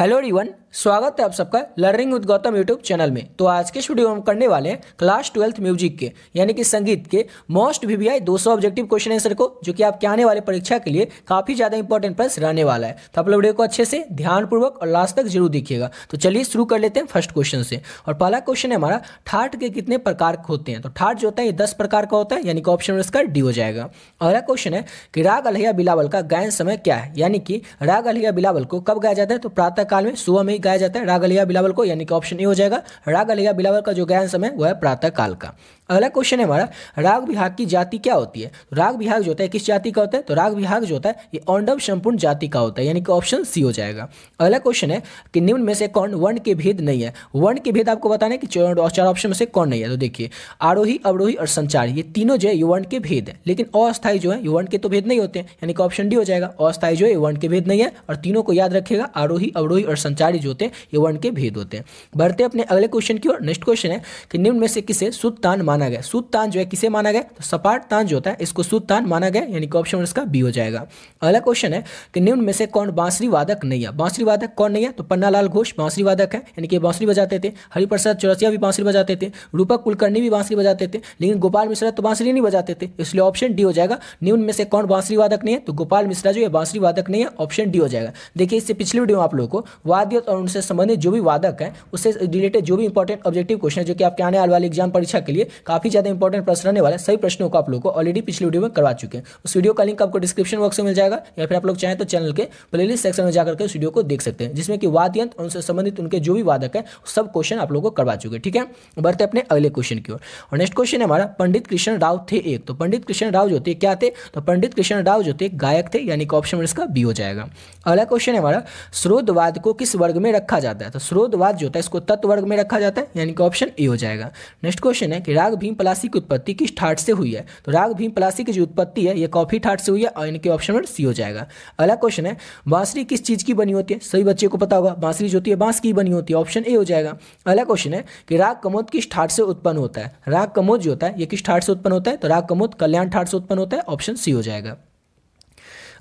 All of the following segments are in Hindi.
हेलो रिवन स्वागत है आप सबका learning with Gautam YouTube channel में तो आज के स्टूडियो हम करने वाले हैं क्लास ट्वेल्थ म्यूजिक के यानी कि संगीत के most VVI 200 objective question answer को जो कि आपके आने वाले परीक्षा के लिए काफ़ी ज़्यादा इंपॉर्टेंट प्रश्न रहने वाला है तो आप लोग वीडियो को अच्छे से ध्यानपूर्वक और लास्ट तक जरूर देखिएगा तो चलिए शुरू कर लेते हैं फर्स्ट क्वेश्चन से और पहला क्वेश्चन है हमारा ठाट के कितने प्रकार होते हैं तो ठाट जो होता है ये दस प्रकार का होता है यानी कि ऑप्शन इसका डी हो जाएगा अगला क्वेश्चन है कि राग अलहिया बिलावल का गायन समय क्या है यानी कि राग अलहिया बिलावल को कब गाया जाता है तो प्रातः काल में सुबह में ही गाया जाता है रागलिया बिलावल को यानी कि ऑप्शन ए हो जाएगा रागलिया बिलावल का जो गायन समय वह है प्रातः काल का अगला क्वेश्चन है हमारा राग विहाग की जाति क्या होती है तो राग विहाग जो होता है किस जाति का होता है तो राग विहाग जो होता है ये ऑंडव संपूर्ण जाति का होता है यानी कि ऑप्शन सी हो जाएगा अगला क्वेश्चन है कि निम्न में से कौन वर्ण के भेद नहीं है वर्ण के भेद आपको बताना है कि चार ऑप्शन में से कौन नहीं है तो देखिए आरोही अवरोही और संचार ये तीनों जो है युवर्ण के भेद है लेकिन अस्थायी जो है युवर्ण के तो भेद नहीं होते हैं यानी कि ऑप्शन डी हो जाएगा अस्थायी जो है वर्ण के भेद नहीं है और तीनों को याद रखेगा आरोही अवरोही और संचारी जो होते हैं ये वर्ण के भेद होते हैं बढ़ते अपने अगले क्वेश्चन की ओर नेक्स्ट क्वेश्चन है कि निम्न में से किसे सुत्तान मान माना गया सूद तान जो है किसे माना गया तो सपाट तान जो होता है इसको सूद तान माना गया यानी कि ऑप्शन इसका बी हो जाएगा अगला क्वेश्चन है कि निम्न में से कौन बांसुरी वादक नहीं है बांसुरी वादक कौन नहीं है तो पन्नालाल घोष बांसुरी वादक है यानी कि बांसुरी बजाते थे हरिप्रसाद चौरसिया भी बांसुरी बजाते थे रूपक कुलकर्णी भी बांसुरी बजाते थे लेकिन गोपाल मिश्रा तो बांसुरी नहीं बजाते थे इसलिए ऑप्शन डी हो जाएगा निम्न में से कौन बांसुरी वादक नहीं है तो गोपाल मिश्रा जो है बांसुरी वादक नहीं है ऑप्शन डी हो जाएगा देखिए इससे पिछले वीडियो में आप लोगों को वाद्य और उनसे संबंधित जो भी वादक है उससे रिलेटेड जो भी इंपॉर्टेंट ऑब्जेक्टिव क्वेश्चन जो कि आपके आने वाले एग्जाम परीक्षा के लिए काफ़ी ज़्यादा इंपॉर्टेंट प्रश्न रहने वाला है सभी प्रश्नों को आप लोग को ऑलरेडी पिछले वीडियो में करवा चुके हैं उस वीडियो का लिंक आपको डिस्क्रिप्शन बॉक्स में मिल जाएगा या फिर आप लोग चाहें तो चैनल के प्लेलिस्ट सेक्शन में जाकर के उस वीडियो को देख सकते हैं जिसमें कि वाद यंत्र उनसे संबंधित उनके जो भी वादक है सब क्वेश्चन आप लोग को करवा चुके ठीक है बढ़ते अपने अगले क्वेश्चन की ओर और नेक्स्ट क्वेश्चन है हमारा पंडित कृष्ण राव थे एक तो पंडित कृष्ण राव जो थे क्या थे तो पंडित कृष्ण राव जो थे गायक थे यानी कि ऑप्शन इसका बी हो जाएगा अगला क्वेश्चन है हमारा स्रोतवाद को किस वर्ग में रखा जाता है तो स्रोतवाद जो होता है इसको तत्व वर्ग में रखा जाता है यानी कि ऑप्शन ए हो जाएगा नेक्स्ट क्वेश्चन है कि राग भीम पलासी की उत्पत्ति किस ठाट से हुई है तो राग भीम पलासी की जो उत्पत्ति है ये कॉफी ठाट से हुई है और इनके ऑप्शन नंबर सी हो जाएगा अगला क्वेश्चन है बांसुरी किस चीज़ की बनी होती है सभी बच्चे को पता होगा बांसुरी जो होती है बांस की बनी होती है ऑप्शन ए हो जाएगा अगला क्वेश्चन है कि राग कमोद किस ठाट से उत्पन्न होता है राग कमोद जो होता है ये किस ठाट से उत्पन्न होता है तो राग कमोद कल्याण ठाट से उत्पन्न होता है ऑप्शन सी हो जाएगा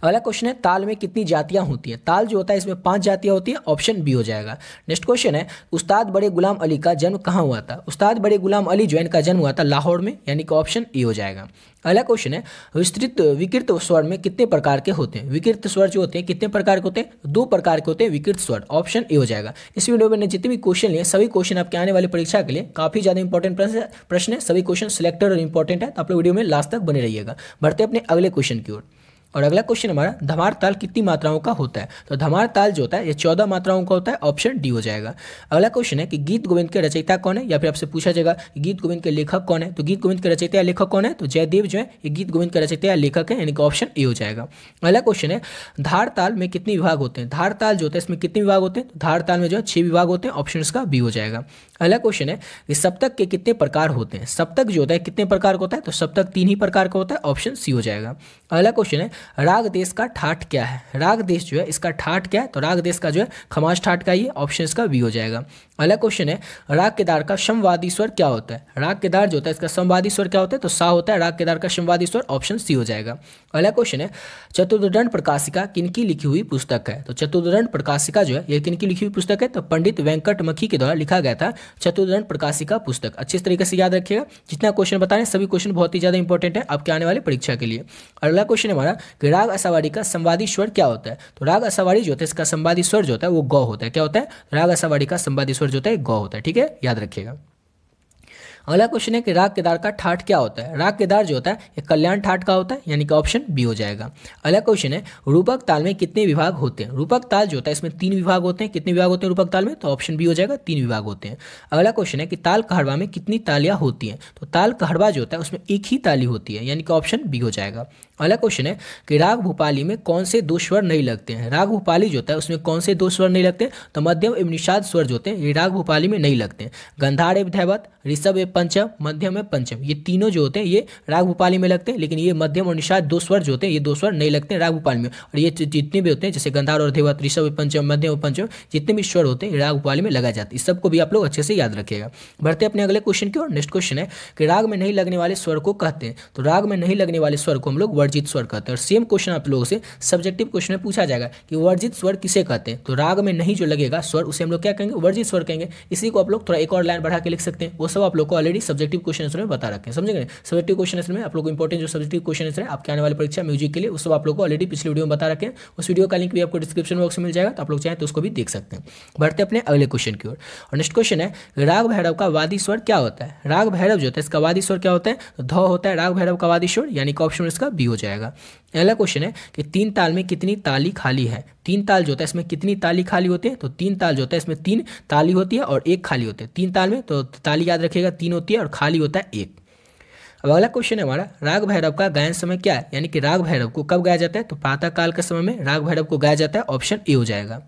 अगला क्वेश्चन है ताल में कितनी जातियां होती है ताल जो होता है इसमें पांच जातियां होती है ऑप्शन बी हो जाएगा नेक्स्ट क्वेश्चन है उस्ताद बड़े गुलाम अली का जन्म कहाँ हुआ था उस्ताद बड़े गुलाम अली जो इनका जन्म हुआ था लाहौर में यानी कि ऑप्शन ई हो जाएगा अगला क्वेश्चन है विस्तृत विकृत स्वर में कितने प्रकार के होते हैं विकृत स्वर जो होते हैं कितने प्रकार के होते हैं दो प्रकार के होते हैं विकृत स्वर ऑप्शन ए हो जाएगा इस वीडियो में जितने भी क्वेश्चन लिए सभी क्वेश्चन आपके आने वाली परीक्षा के लिए काफी ज्यादा इंपॉर्टेंट प्रश्न है सभी क्वेश्चन सिलेक्टेड और इंपॉर्टेंट है तो आप लोग वीडियो में लास्ट तक बने रहिएगा बढ़ते अपने अगले क्वेश्चन की ओर और अगला क्वेश्चन हमारा धमार ताल कितनी मात्राओं का होता है तो धमार ताल जो होता है ये चौदह मात्राओं का होता है ऑप्शन डी हो जाएगा अगला क्वेश्चन है कि गीत गोविंद के रचयिता कौन है या फिर आपसे पूछा जाएगा गीत गोविंद के लेखक कौन है तो गीत गोविंद के रचयिता लेखक कौन है तो जयदेव जो है ये गीत गोविंद के रचयिता लेखक है यानी कि ऑप्शन ए हो जाएगा अगला क्वेश्चन है धार ताल में कितने विभाग होते हैं धार ताल जो होता है इसमें कितने विभाग होते हैं तो धार ताल में जो है छह विभाग होते हैं ऑप्शन का बी हो जाएगा अगला क्वेश्चन है कि सप्तक के कितने प्रकार होते हैं सप्तक जो होता है कितने प्रकार का होता है तो सप्तक तीन ही प्रकार का होता है ऑप्शन सी हो जाएगा अगला क्वेश्चन है राग देश का ठाठ क्या है राग देश जो है इसका ठाठ क्या है तो राग देश का जो है खमाज ठाठ का ये ऑप्शन इसका वी हो जाएगा अगला क्वेश्चन है राग केदार का समवादी स्वर क्या होता है राग केदार जो होता है इसका समवादी स्वर क्या होता है तो सा होता है राग केदार का समवादी स्वर ऑप्शन सी हो जाएगा अगला क्वेश्चन है चतुर्दंड प्रकाशिका किनकी लिखी हुई पुस्तक है तो चतुर्दंड प्रकाशिका जो है ये किनकी लिखी हुई पुस्तक है तो पंडित वेंकट मखी के द्वारा लिखा गया था चतुर्दंड प्रकाशिका पुस्तक अच्छे तरीके से याद रखिएगा जितना क्वेश्चन बता रहे हैं सभी क्वेश्चन बहुत ही ज़्यादा इंपॉर्टेंट है आपके आने वाली परीक्षा के लिए अगला क्वेश्चन है हमारा कि राग असावाड़ी का संवादी स्वर क्या होता है तो राग असावाड़ी जो होता है इसका संवादी स्वर जो होता है वो गौ होता है क्या होता है राग असावाड़ी का संवादी स्वर जो होता है गौ होता है ठीक है याद रखिएगा अगला क्वेश्चन है कि राग केदार का ठाट क्या होता है राग केदार जो होता है ये कल्याण ठाट का होता है यानी कि ऑप्शन बी हो जाएगा अगला क्वेश्चन है रूपक ताल में कितने विभाग होते हैं रूपक ताल जो होता है इसमें तीन विभाग होते हैं कितने विभाग होते हैं रूपक ताल में तो ऑप्शन बी हो जाएगा तीन विभाग होते हैं अगला क्वेश्चन है कि ताल कहड़वा में कितनी तालियाँ होती हैं तो ताल कहड़वा जो होता है उसमें एक ही ताली होती है यानी कि ऑप्शन बी हो जाएगा अगला क्वेश्चन है कि राग भोपाली में कौन से दो स्वर नहीं लगते हैं राग भोपाली जो होता है उसमें कौन से दो स्वर नहीं लगते तो मध्यम एवं निषाद स्वर जो होते हैं ये राग भोपाली में नहीं लगते हैं गंधार एवं धैवत ऋषभ एवं पंचम मध्यम एवं पंचम ये तीनों जो होते हैं ये राग भोपाली में लगते हैं लेकिन ये मध्यम और निषाद दो स्वर जो होते हैं ये दो स्वर नहीं लगते हैं राग भोपाली में और ये जितने भी होते हैं जैसे गंधार और धैवत ऋषभ पंचम मध्यम और पंचम जितने भी स्वर होते हैं राग भोपाली में लगा जाते हैं इस सबको भी आप लोग अच्छे से याद रखिएगा बढ़ते अपने अगले क्वेश्चन की और नेक्स्ट क्वेश्चन है कि राग में नहीं लगने वाले स्वर को कहते हैं तो राग में नहीं लगने वाले स्वर को हम लोग वर्जित स्वर कहते हैं और सेम क्वेश्चन आप लोगों से सब्जेक्टिव क्वेश्चन में पूछा जाएगा कि वर्जित स्वर किसे कहते हैं तो राग में नहीं जो लगेगा स्वर उसे हम लोग क्या कहेंगे वर्जित स्वर कहेंगे इसी को आप लोग थोड़ा एक और लाइन बढ़ा के लिख सकते हैं वो सब आप लोग को ऑलरेडी सब्जेक्टिव क्वेश्चन में बता रखें हैं समझेंगे सब्जेक्टिव क्वेश्चन में आप लोग इंपॉर्टेंट जो सब्जेक्टिव क्वेश्चन है आपके आने वाली परीक्षा म्यूजिक के लिए उस सब आप लोग को ऑलरेडी पिछले वीडियो में बता रखें उस वीडियो का लिंक भी आपको डिस्क्रिप्शन बॉक्स में मिल जाएगा तो आप लोग चाहें तो उसको भी देख सकते हैं बढ़ते अपने अगले क्वेश्चन की ओर और नेक्स्ट क्वेश्चन है राग भैरव का वादी स्वर क्या होता है राग भैरव जो होता है इसका वादी स्वर क्या होता है ध होता है राग भैरव का वादी स्वर यानी कि ऑप्शन इसका बी हो हो जाएगा अगला क्वेश्चन है कि तीन ताल में कितनी ताली खाली है तीन ताल जो होता है इसमें कितनी ताली खाली होती है तो तीन ताल जो होता है इसमें तीन ताली होती है और एक खाली होती है तीन ताल में तो ताली याद रखिएगा तीन होती है और खाली होता है एक अब अगला क्वेश्चन है हमारा राग भैरव का गायन समय क्या है यानी कि राग भैरव को कब गाया जाता है तो प्रातः काल के समय में राग भैरव को गाया जाता है ऑप्शन ए हो जाएगा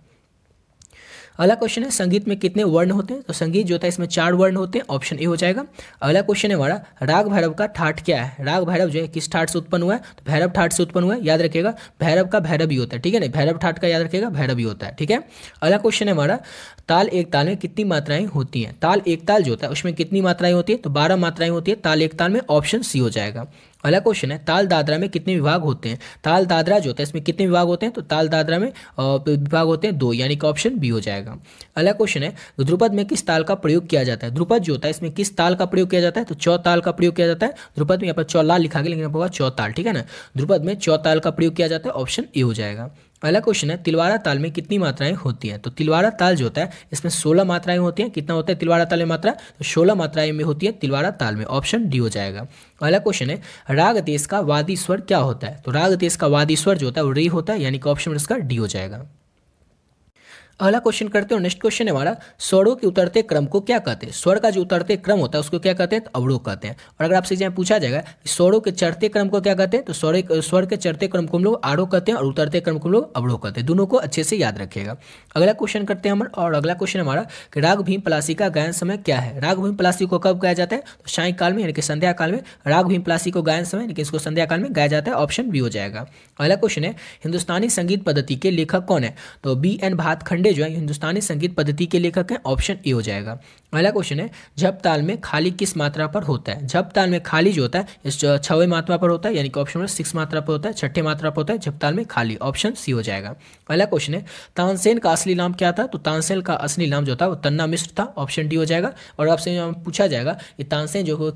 अगला क्वेश्चन है संगीत में कितने वर्ण होते हैं तो संगीत जो होता है इसमें चार वर्ण होते हैं ऑप्शन ए हो जाएगा अगला क्वेश्चन है हमारा राग भैरव का ठाट क्या है राग भैरव जो है किस ठाट से उत्पन्न हुआ है तो भैरव ठाट से उत्पन्न हुआ है याद रखेगा भैरव का भैरव ही होता है ठीक है ना भैरव ठाट का याद रखेगा भैरव ही होता है ठीक है अगला क्वेश्चन है हमारा ताल एक ताल में कितनी मात्राएं होती हैं ताल एक ताल जो होता है उसमें कितनी मात्राएं होती है तो बारह मात्राएं होती है ताल एक ताल में ऑप्शन सी हो जाएगा अगला क्वेश्चन है ताल दादरा में कितने विभाग होते हैं ताल दादरा जो होता है इसमें कितने विभाग होते हैं तो ताल दादरा में विभाग होते हैं दो यानी कि ऑप्शन बी हो जाएगा अगला क्वेश्चन है तो ध्रुपद में किस ताल का प्रयोग किया जाता है ध्रुपद जो होता है इसमें किस ताल का प्रयोग किया जाता है तो चौताल का प्रयोग किया जाता है ध्रुपद में यहाँ पर चौलाल लिखा गया लेकिन चौताल ठीक है ना ध्रुपद में चौताल का प्रयोग किया जाता है ऑप्शन ए हो जाएगा अगला क्वेश्चन है तिलवारा ताल में कितनी मात्राएं होती हैं तो तिलवारा ताल जो होता है इसमें सोलह मात्राएं होती हैं कितना होता है तिलवारा ताल में मात्रा तो सोलह मात्राएं में होती है तिलवारा ताल में ऑप्शन डी हो जाएगा अगला क्वेश्चन है राग देश का वादी स्वर क्या होता है तो राग देश का वादी स्वर जो होता है वो री होता है यानी कि ऑप्शन इसका डी हो जाएगा अगला क्वेश्चन करते हैं नेक्स्ट क्वेश्चन है हमारा स्वरों के उतरते क्रम को क्या कहते हैं स्वर का जो उतरते क्रम होता है उसको क्या कहते हैं तो अवरोह कहते हैं और अगर आपसे एग्जाम पूछा जाएगा कि स्वरों के चढ़ते क्रम को क्या कहते हैं तो स्वर स्वर के चढ़ते क्रम को हम लोग आरोह कहते हैं और उतरते क्रम को हम लोग अवरोह कहते हैं दोनों को अच्छे से याद रखेगा अगला क्वेश्चन करते हैं हम और अगला क्वेश्चन हमारा कि राग भीम प्लासी का गायन समय क्या है राग भीम प्लासी को कब गाया जाता है तो सायकाल काल में यानी कि संध्या काल में राग भीम प्लासी को गायन समय यानी कि इसको संध्या काल में गाया जाता है ऑप्शन बी हो जाएगा अगला क्वेश्चन है हिंदुस्तानी संगीत पद्धति के लेखक कौन है तो बी एन भातखंड पांडे जो है हिंदुस्तानी संगीत पद्धति के लेखक हैं ऑप्शन ए हो जाएगा अगला क्वेश्चन है झप ताल में खाली किस मात्रा पर होता है जब ताल में खाली जो होता है इस छवे मात्रा पर होता है यानी कि ऑप्शन नंबर सिक्स मात्रा पर होता है छठे मात्रा पर होता है जब ताल में खाली ऑप्शन सी हो जाएगा अगला क्वेश्चन है तानसेन का असली नाम क्या था तो तानसेन का असली नाम जो था वो तन्ना मिश्र था ऑप्शन डी हो जाएगा और आपसे पूछा जाएगा कि तानसेन जो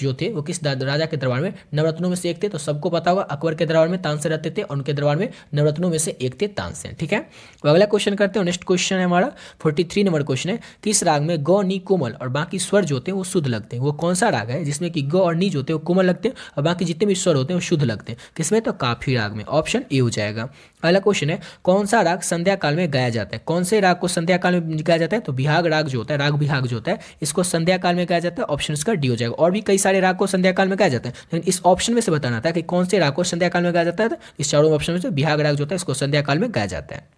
जो थे वो किस राजा के दरबार में नवरत्नों में से एक थे तो सबको पता होगा अकबर के दरबार में तानसेन रहते थे और उनके दरबार में नवरत्नों में से एक थे तानसेन ठीक है अगला क्वेश्चन करते हैं नेक्स्ट क्वेश्चन है हमारा फोर्टी थ्री नंबर क्वेश्चन है किस राग में गौ नी कोमल और बाकी स्वर जो होते हैं वो शुद्ध लगते हैं वो कौन सा राग है जिसमें कि ग और नी जो होते हैं वो कोमल लगते हैं और बाकी जितने भी स्वर होते हैं वो शुद्ध लगते हैं किसमें तो काफी राग में ऑप्शन ए हो जाएगा अगला क्वेश्चन है कौन सा राग संध्या काल में गाया जाता है कौन से राग को संध्या काल में गाया जाता है तो बिहाग राग जो होता है राग बिहाग जो होता है इसको संध्या काल में गाया जाता है ऑप्शन इसका डी हो जाएगा और भी कई सारे राग को संध्या काल में गाया जाता है लेकिन इस ऑप्शन में से बताना था कि कौन से राग को संध्या काल में गाया जाता है तो इस चारों ऑप्शन में से बिहाग राग जो होता है इसको संध्या काल में गाया जाता है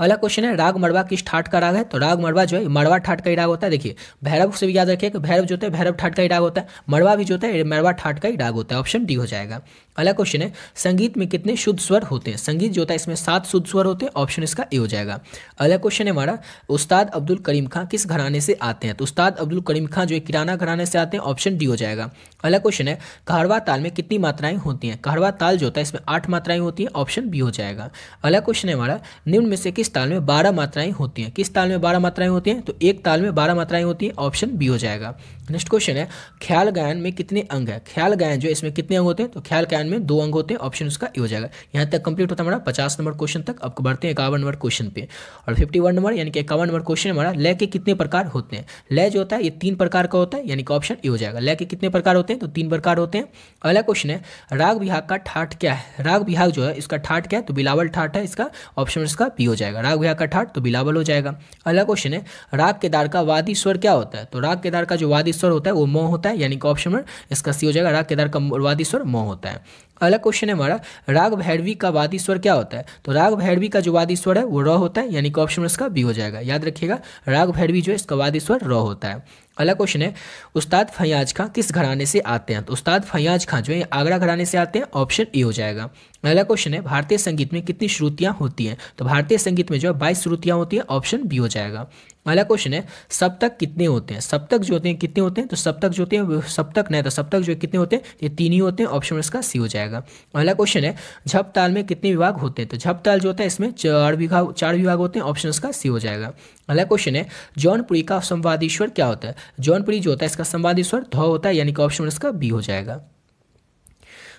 अगला क्वेश्चन है राग मड़वा किस ठाट का राग है तो राग मड़वा जो है मड़वा ठाट का ही राग होता है देखिए भैरव से भी याद रखिए कि भैरव जो है भैरव ठाट का ही राग होता है मड़वा भी जो है मड़वा ठाट का ही राग होता है ऑप्शन डी हो जाएगा अगला क्वेश्चन है संगीत में कितने शुद्ध स्वर होते हैं संगीत जो होता है इसमें सात शुद्ध स्वर होते हैं ऑप्शन इसका ए हो जाएगा अगला क्वेश्चन है हमारा उस्ताद अब्दुल करीम खां किस घराने से आते हैं तो उस्ताद अब्दुल करीम खां जो है किराना घराने से आते हैं ऑप्शन डी हो जाएगा अगला क्वेश्चन है कहरवा ताल में कितनी मात्राएं होती हैं कहरवा ताल जो होता है इसमें आठ मात्राएं होती हैं ऑप्शन बी हो जाएगा अगला क्वेश्चन है हमारा निम्न में से किस ताल में बारह मात्राएं होती हैं किस ताल में बारह मात्राएं होती हैं तो एक ताल में बारह मात्राएं होती हैं ऑप्शन बी हो जाएगा नेक्स्ट क्वेश्चन है ख्याल गायन में कितने अंग है ख्याल गायन जो इसमें कितने अंग होते हैं तो ख्याल गायन में दो अंग होते हैं ऑप्शन उसका हो जाएगा यहाँ तक कंप्लीट होता है हमारा पचास नंबर क्वेश्चन तक आपको बढ़ते हैं इक्यावन नंबर क्वेश्चन पे और फिफ्टी वन नंबर यानी कि इक्यावन नंबर क्वेश्चन हमारा लय के कितने प्रकार होते हैं लय जो होता है ये तीन प्रकार का होता है यानी कि ऑप्शन ये हो जाएगा लय के कितने प्रकार होते हैं तो तीन प्रकार होते हैं अगला क्वेश्चन है राग विभाग का ठाट क्या है राग विभाग जो है इसका ठाट क्या है तो बिलावल ठाट है इसका ऑप्शन इसका पी हो जाएगा राग विभाग का ठाट तो बिलावल हो जाएगा अगला क्वेश्चन है राग केदार का वादी स्वर क्या होता है तो राग केदार का जो वादी स्वर होता है वो म होता है यानी कि ऑप्शन नंबर इसका सी हो जाएगा राग केदार का वादी स्वर म होता है अगला क्वेश्चन है हमारा राग भैरवी का वादी स्वर क्या होता है तो राग भैरवी का जो वादी स्वर है वो र होता है यानी कि ऑप्शन इसका बी हो जाएगा याद रखिएगा राग भैरवी जो है इसका वादी स्वर र होता है अगला क्वेश्चन है उस्ताद फैयाज खां किस घराने से आते हैं तो उस्ताद फैयाज खां जो है आगरा घराने से आते हैं ऑप्शन ए हो जाएगा अगला क्वेश्चन है भारतीय संगीत में कितनी श्रुतियाँ होती हैं तो भारतीय संगीत में जो है बाईस श्रुतियाँ होती हैं ऑप्शन बी हो जाएगा अगला क्वेश्चन है सप्तक कितने होते हैं सप्तक जो होते हैं कितने होते हैं तो सप्तक जो होते हैं सप्तक नहीं तो सप्तक जो कितने होते हैं ये तीन ही होते हैं ऑप्शन इसका सी हो जाएगा अगला क्वेश्चन है झप ताल में कितने विभाग होते हैं तो झप ताल जो होता है इसमें चार विभाग चार विभाग होते हैं ऑप्शन इसका सी हो जाएगा अगला क्वेश्चन है जौनपुरी का संवाद ईश्वर क्या होता है जौनपुरी जो होता है इसका संवाद ईश्वर ध होता है यानी कि ऑप्शन इसका बी हो जाएगा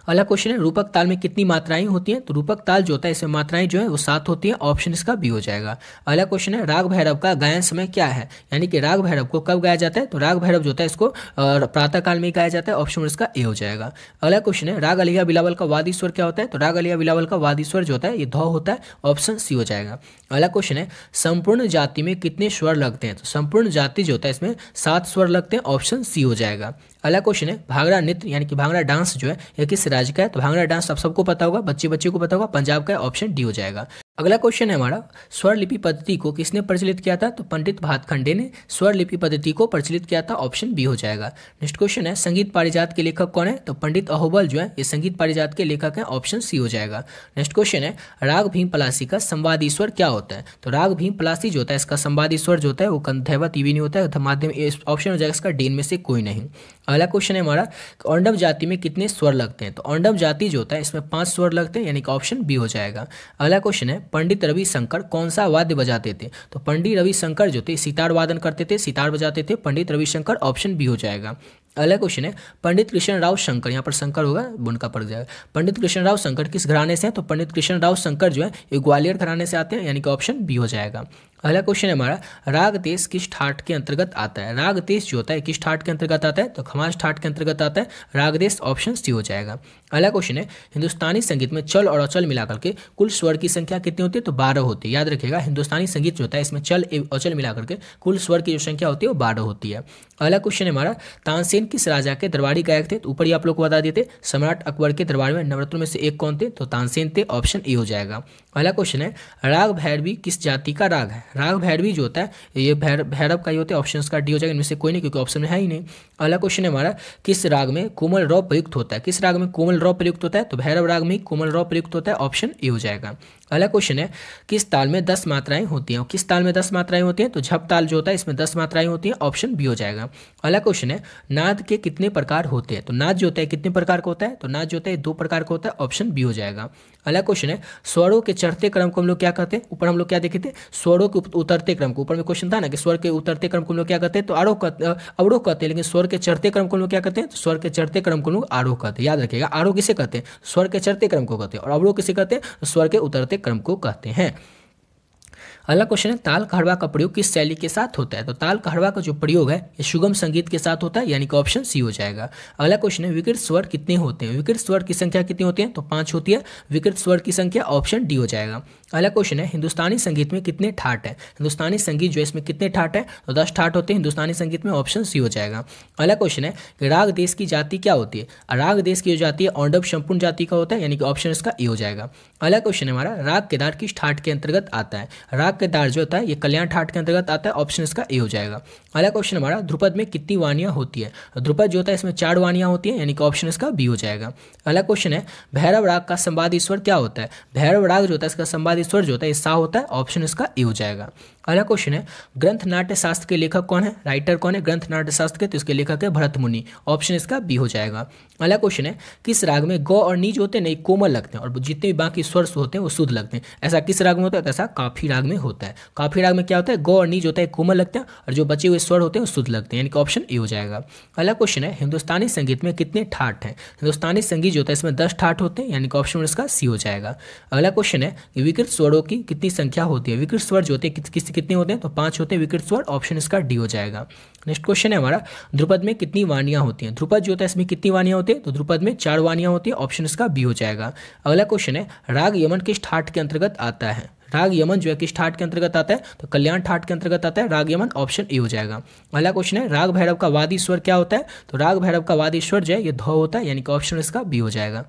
अगला क्वेश्चन है रूपक ताल में कितनी मात्राएं होती हैं तो रूपक ताल जो होता है इसमें मात्राएं जो है वो सात होती हैं ऑप्शन इसका बी हो जाएगा अगला क्वेश्चन है राग भैरव का गायन समय क्या है यानी कि राग भैरव को कब गाया जाता है तो राग भैरव जो होता है इसको प्रातःकाल में गाया जाता है ऑप्शन इसका ए हो जाएगा अगला क्वेश्चन है राग अलिया बिलावल का वादी स्वर क्या होता है तो राग अलिया बिलावल का वादी स्वर जो होता है ये ध होता है ऑप्शन सी हो जाएगा अगला क्वेश्चन है संपूर्ण जाति में कितने स्वर लगते हैं तो संपूर्ण जाति जो होता है इसमें सात स्वर लगते हैं ऑप्शन सी हो जाएगा अगला क्वेश्चन है भांगड़ा नृत्य यानी कि भांगड़ा डांस जो है यह किस राज्य का है तो भांगड़ा डांस तो आप सबको पता होगा बच्चे बच्चे को पता होगा पंजाब का ऑप्शन डी हो जाएगा अगला क्वेश्चन है हमारा स्वर लिपि पद्धति को किसने प्रचलित किया था तो पंडित भातखंडे ने स्वर लिपि पद्धति को प्रचलित किया था ऑप्शन बी हो जाएगा नेक्स्ट क्वेश्चन है संगीत पारिजात के लेखक कौन है तो पंडित अहोबल जो है ये संगीत पारिजात के लेखक हैं ऑप्शन सी हो जाएगा नेक्स्ट क्वेश्चन है राग भीम पलासी का संवाद ईश्वर क्या होता है तो राग भीम पलासी जो होता है इसका संवाद ईश्वर जो होता है वो कंधैवत ईवी नहीं होता है माध्यम ऑप्शन हो जाएगा इसका डीन में से कोई नहीं अगला क्वेश्चन है हमारा औंडम जाति में कितने स्वर लगते हैं तो औंडम जाति जो होता है इसमें पांच स्वर लगते हैं यानी कि ऑप्शन बी हो जाएगा अगला क्वेश्चन है पंडित रविशंकर कौन सा वाद्य बजाते थे तो पंडित रविशंकर जो थे सितार वादन करते थे सितार बजाते थे पंडित रविशंकर ऑप्शन बी हो जाएगा अगला क्वेश्चन है पंडित कृष्ण राव शंकर यहाँ पर शंकर होगा बुनका पड़ जाएगा पंडित कृष्ण राव शंकर किस घराने से हैं तो पंडित कृष्ण राव शंकर जो है ये ग्वालियर घराने से आते हैं यानी कि ऑप्शन बी हो जाएगा अगला क्वेश्चन है हमारा राग देश किस ठाट के अंतर्गत आता है राग देश जो होता है किस ठाट के अंतर्गत आता है तो खमाज ठाट के अंतर्गत आता है राग देश ऑप्शन सी हो जाएगा अगला क्वेश्चन है हिंदुस्तानी संगीत में चल और अचल मिलाकर के कुल स्वर की संख्या कितनी होती है तो बारह होती है याद रखिएगा हिंदुस्तानी संगीत जो होता है इसमें चल एवं अचल मिलाकर के कुल स्वर की जो संख्या होती है वो बारह होती है अगला क्वेश्चन है हमारा तानसेन किस राजा के दरबारी गायक थे तो ऊपर ही आप लोग को बता देते सम्राट अकबर के दरबार में नवरत्न में से एक कौन थे तो तानसेन थे ऑप्शन ए हो जाएगा पहला क्वेश्चन है राग भैरवी किस जाति का राग है राग भैरवी जो होता है ये भैर भैरव का ही होता है ऑप्शन का डी हो जाएगा इनमें से कोई नहीं क्योंकि ऑप्शन में है ही नहीं अगला क्वेश्चन है हमारा किस राग में कोमल रॉ प्रयुक्त होता है किस राग में कोमल रॉ प्रयुक्त होता है तो भैरव राग में कोमल रॉ प्रयुक्त होता है ऑप्शन ए हो जाएगा अगला क्वेश्चन है किस ताल में दस मात्राएं होती हैं और किस ताल में दस मात्राएं होती हैं तो झप ताल जो होता है इसमें दस मात्राएं होती हैं ऑप्शन बी हो जाएगा अगला क्वेश्चन है नाद के कितने प्रकार होते हैं तो नाद जो होता है कितने प्रकार का होता है तो नाद जो होता है दो प्रकार का होता है ऑप्शन बी हो जाएगा अगला क्वेश्चन है स्वरों के चढ़ते क्रम को हम लोग क्या कहते हैं ऊपर हम लोग क्या देखे थे स्वरों के उतरते क्रम को ऊपर में क्वेश्चन था ना कि स्वर के उतरते क्रम को हम लोग क्या कहते हैं तो आरोह कहते अवरोह कहते हैं लेकिन स्वर के चढ़ते क्रम को हम लोग क्या कहते हैं तो स्वर के चढ़ते क्रम को लोग आरोह कहते हैं याद रखिएगा आरोह किसे कहते हैं स्वर के चढ़ते क्रम को कहते हैं और अवरोह किसे कहते हैं स्वर के उतरते क्रम को कहते हैं अगला क्वेश्चन है ताल कहड़वा का प्रयोग किस शैली के साथ होता है तो ताल कहड़वा का जो प्रयोग है ये सुगम संगीत के साथ होता है यानी कि ऑप्शन सी हो जाएगा अगला क्वेश्चन है विकृत स्वर कितने होते हैं विकृत स्वर की संख्या कितनी होती है तो पाँच होती है विकृत स्वर की संख्या ऑप्शन डी हो जाएगा अगला क्वेश्चन है हिंदुस्तानी संगीत में कितने ठाट है हिंदुस्तानी संगीत जो इसमें कितने ठाट है तो दस ठाट होते हैं हिंदुस्तानी संगीत में ऑप्शन सी हो जाएगा अगला क्वेश्चन है कि राग देश की जाति क्या होती है राग देश की जो जाति है ऑंडव संपूर्ण जाति का होता है यानी कि ऑप्शन इसका ए हो जाएगा अगला क्वेश्चन हमारा राग केदार किस ठाट के अंतर्गत आता है राग के दार जो होता है ये कल्याण ठाट के अंतर्गत आता है ऑप्शन इसका ए हो जाएगा अगला क्वेश्चन हमारा ध्रुपद में कितनी वानियाँ होती है ध्रुपद जो होता है इसमें चार वानियाँ होती है यानी कि ऑप्शन इसका बी हो जाएगा अगला क्वेश्चन है भैरव राग का संवाद ईश्वर क्या होता है भैरव राग जो होता है इसका संवाद ईश्वर जो होता है सा होता है ऑप्शन इसका ए हो जाएगा अगला क्वेश्चन है ग्रंथ नाट्य शास्त्र के लेखक कौन है राइटर कौन है ग्रंथ नाट्य शास्त्र के तो इसके लेखक है भरत मुनि ऑप्शन इसका बी हो जाएगा अगला क्वेश्चन है किस राग में गौ और नीज होते हैं नहीं कोमल लगते हैं और जितने भी बाकी स्वर होते हैं वो शुद्ध लगते हैं ऐसा किस राग में होता है तो ऐसा काफी राग में में होता है काफी राग में क्या होता है गौ और नीज होता है कोमल लगते हैं और जो बचे हुए स्वर होते हैं वो शुद्ध लगते हैं यानी कि ऑप्शन ए हो जाएगा अगला क्वेश्चन है हिंदुस्तानी संगीत में कितने ठाठ हैं हिंदुस्तानी संगीत जो होता है इसमें दस ठाठ होते हैं यानी कि ऑप्शन इसका सी हो जाएगा अगला क्वेश्चन है कि विकृत स्वरों की कितनी संख्या होती है विकृत स्वर जो होते हैं किस कितने होते हैं तो पाँच होते हैं विकृत स्वर ऑप्शन इसका डी हो जाएगा नेक्स्ट क्वेश्चन है हमारा ध्रुपद में कितनी वानियाँ होती हैं ध्रुपद जो होता है इसमें कितनी वानियाँ होती है तो ध्रुपद में चार वानियाँ होती है ऑप्शन इसका बी हो जाएगा अगला क्वेश्चन है राग यमन किस ठाठ के अंतर्गत आता है राग यमन जो है किस ठाट के अंतर्गत आता है तो कल्याण ठाट के अंतर्गत आता है राग यमन ऑप्शन ए हो जाएगा अगला क्वेश्चन है राग भैरव का वादी स्वर क्या होता है तो राग भैरव का वादी स्वर जो है यह ध होता है यानी कि ऑप्शन इसका बी हो जाएगा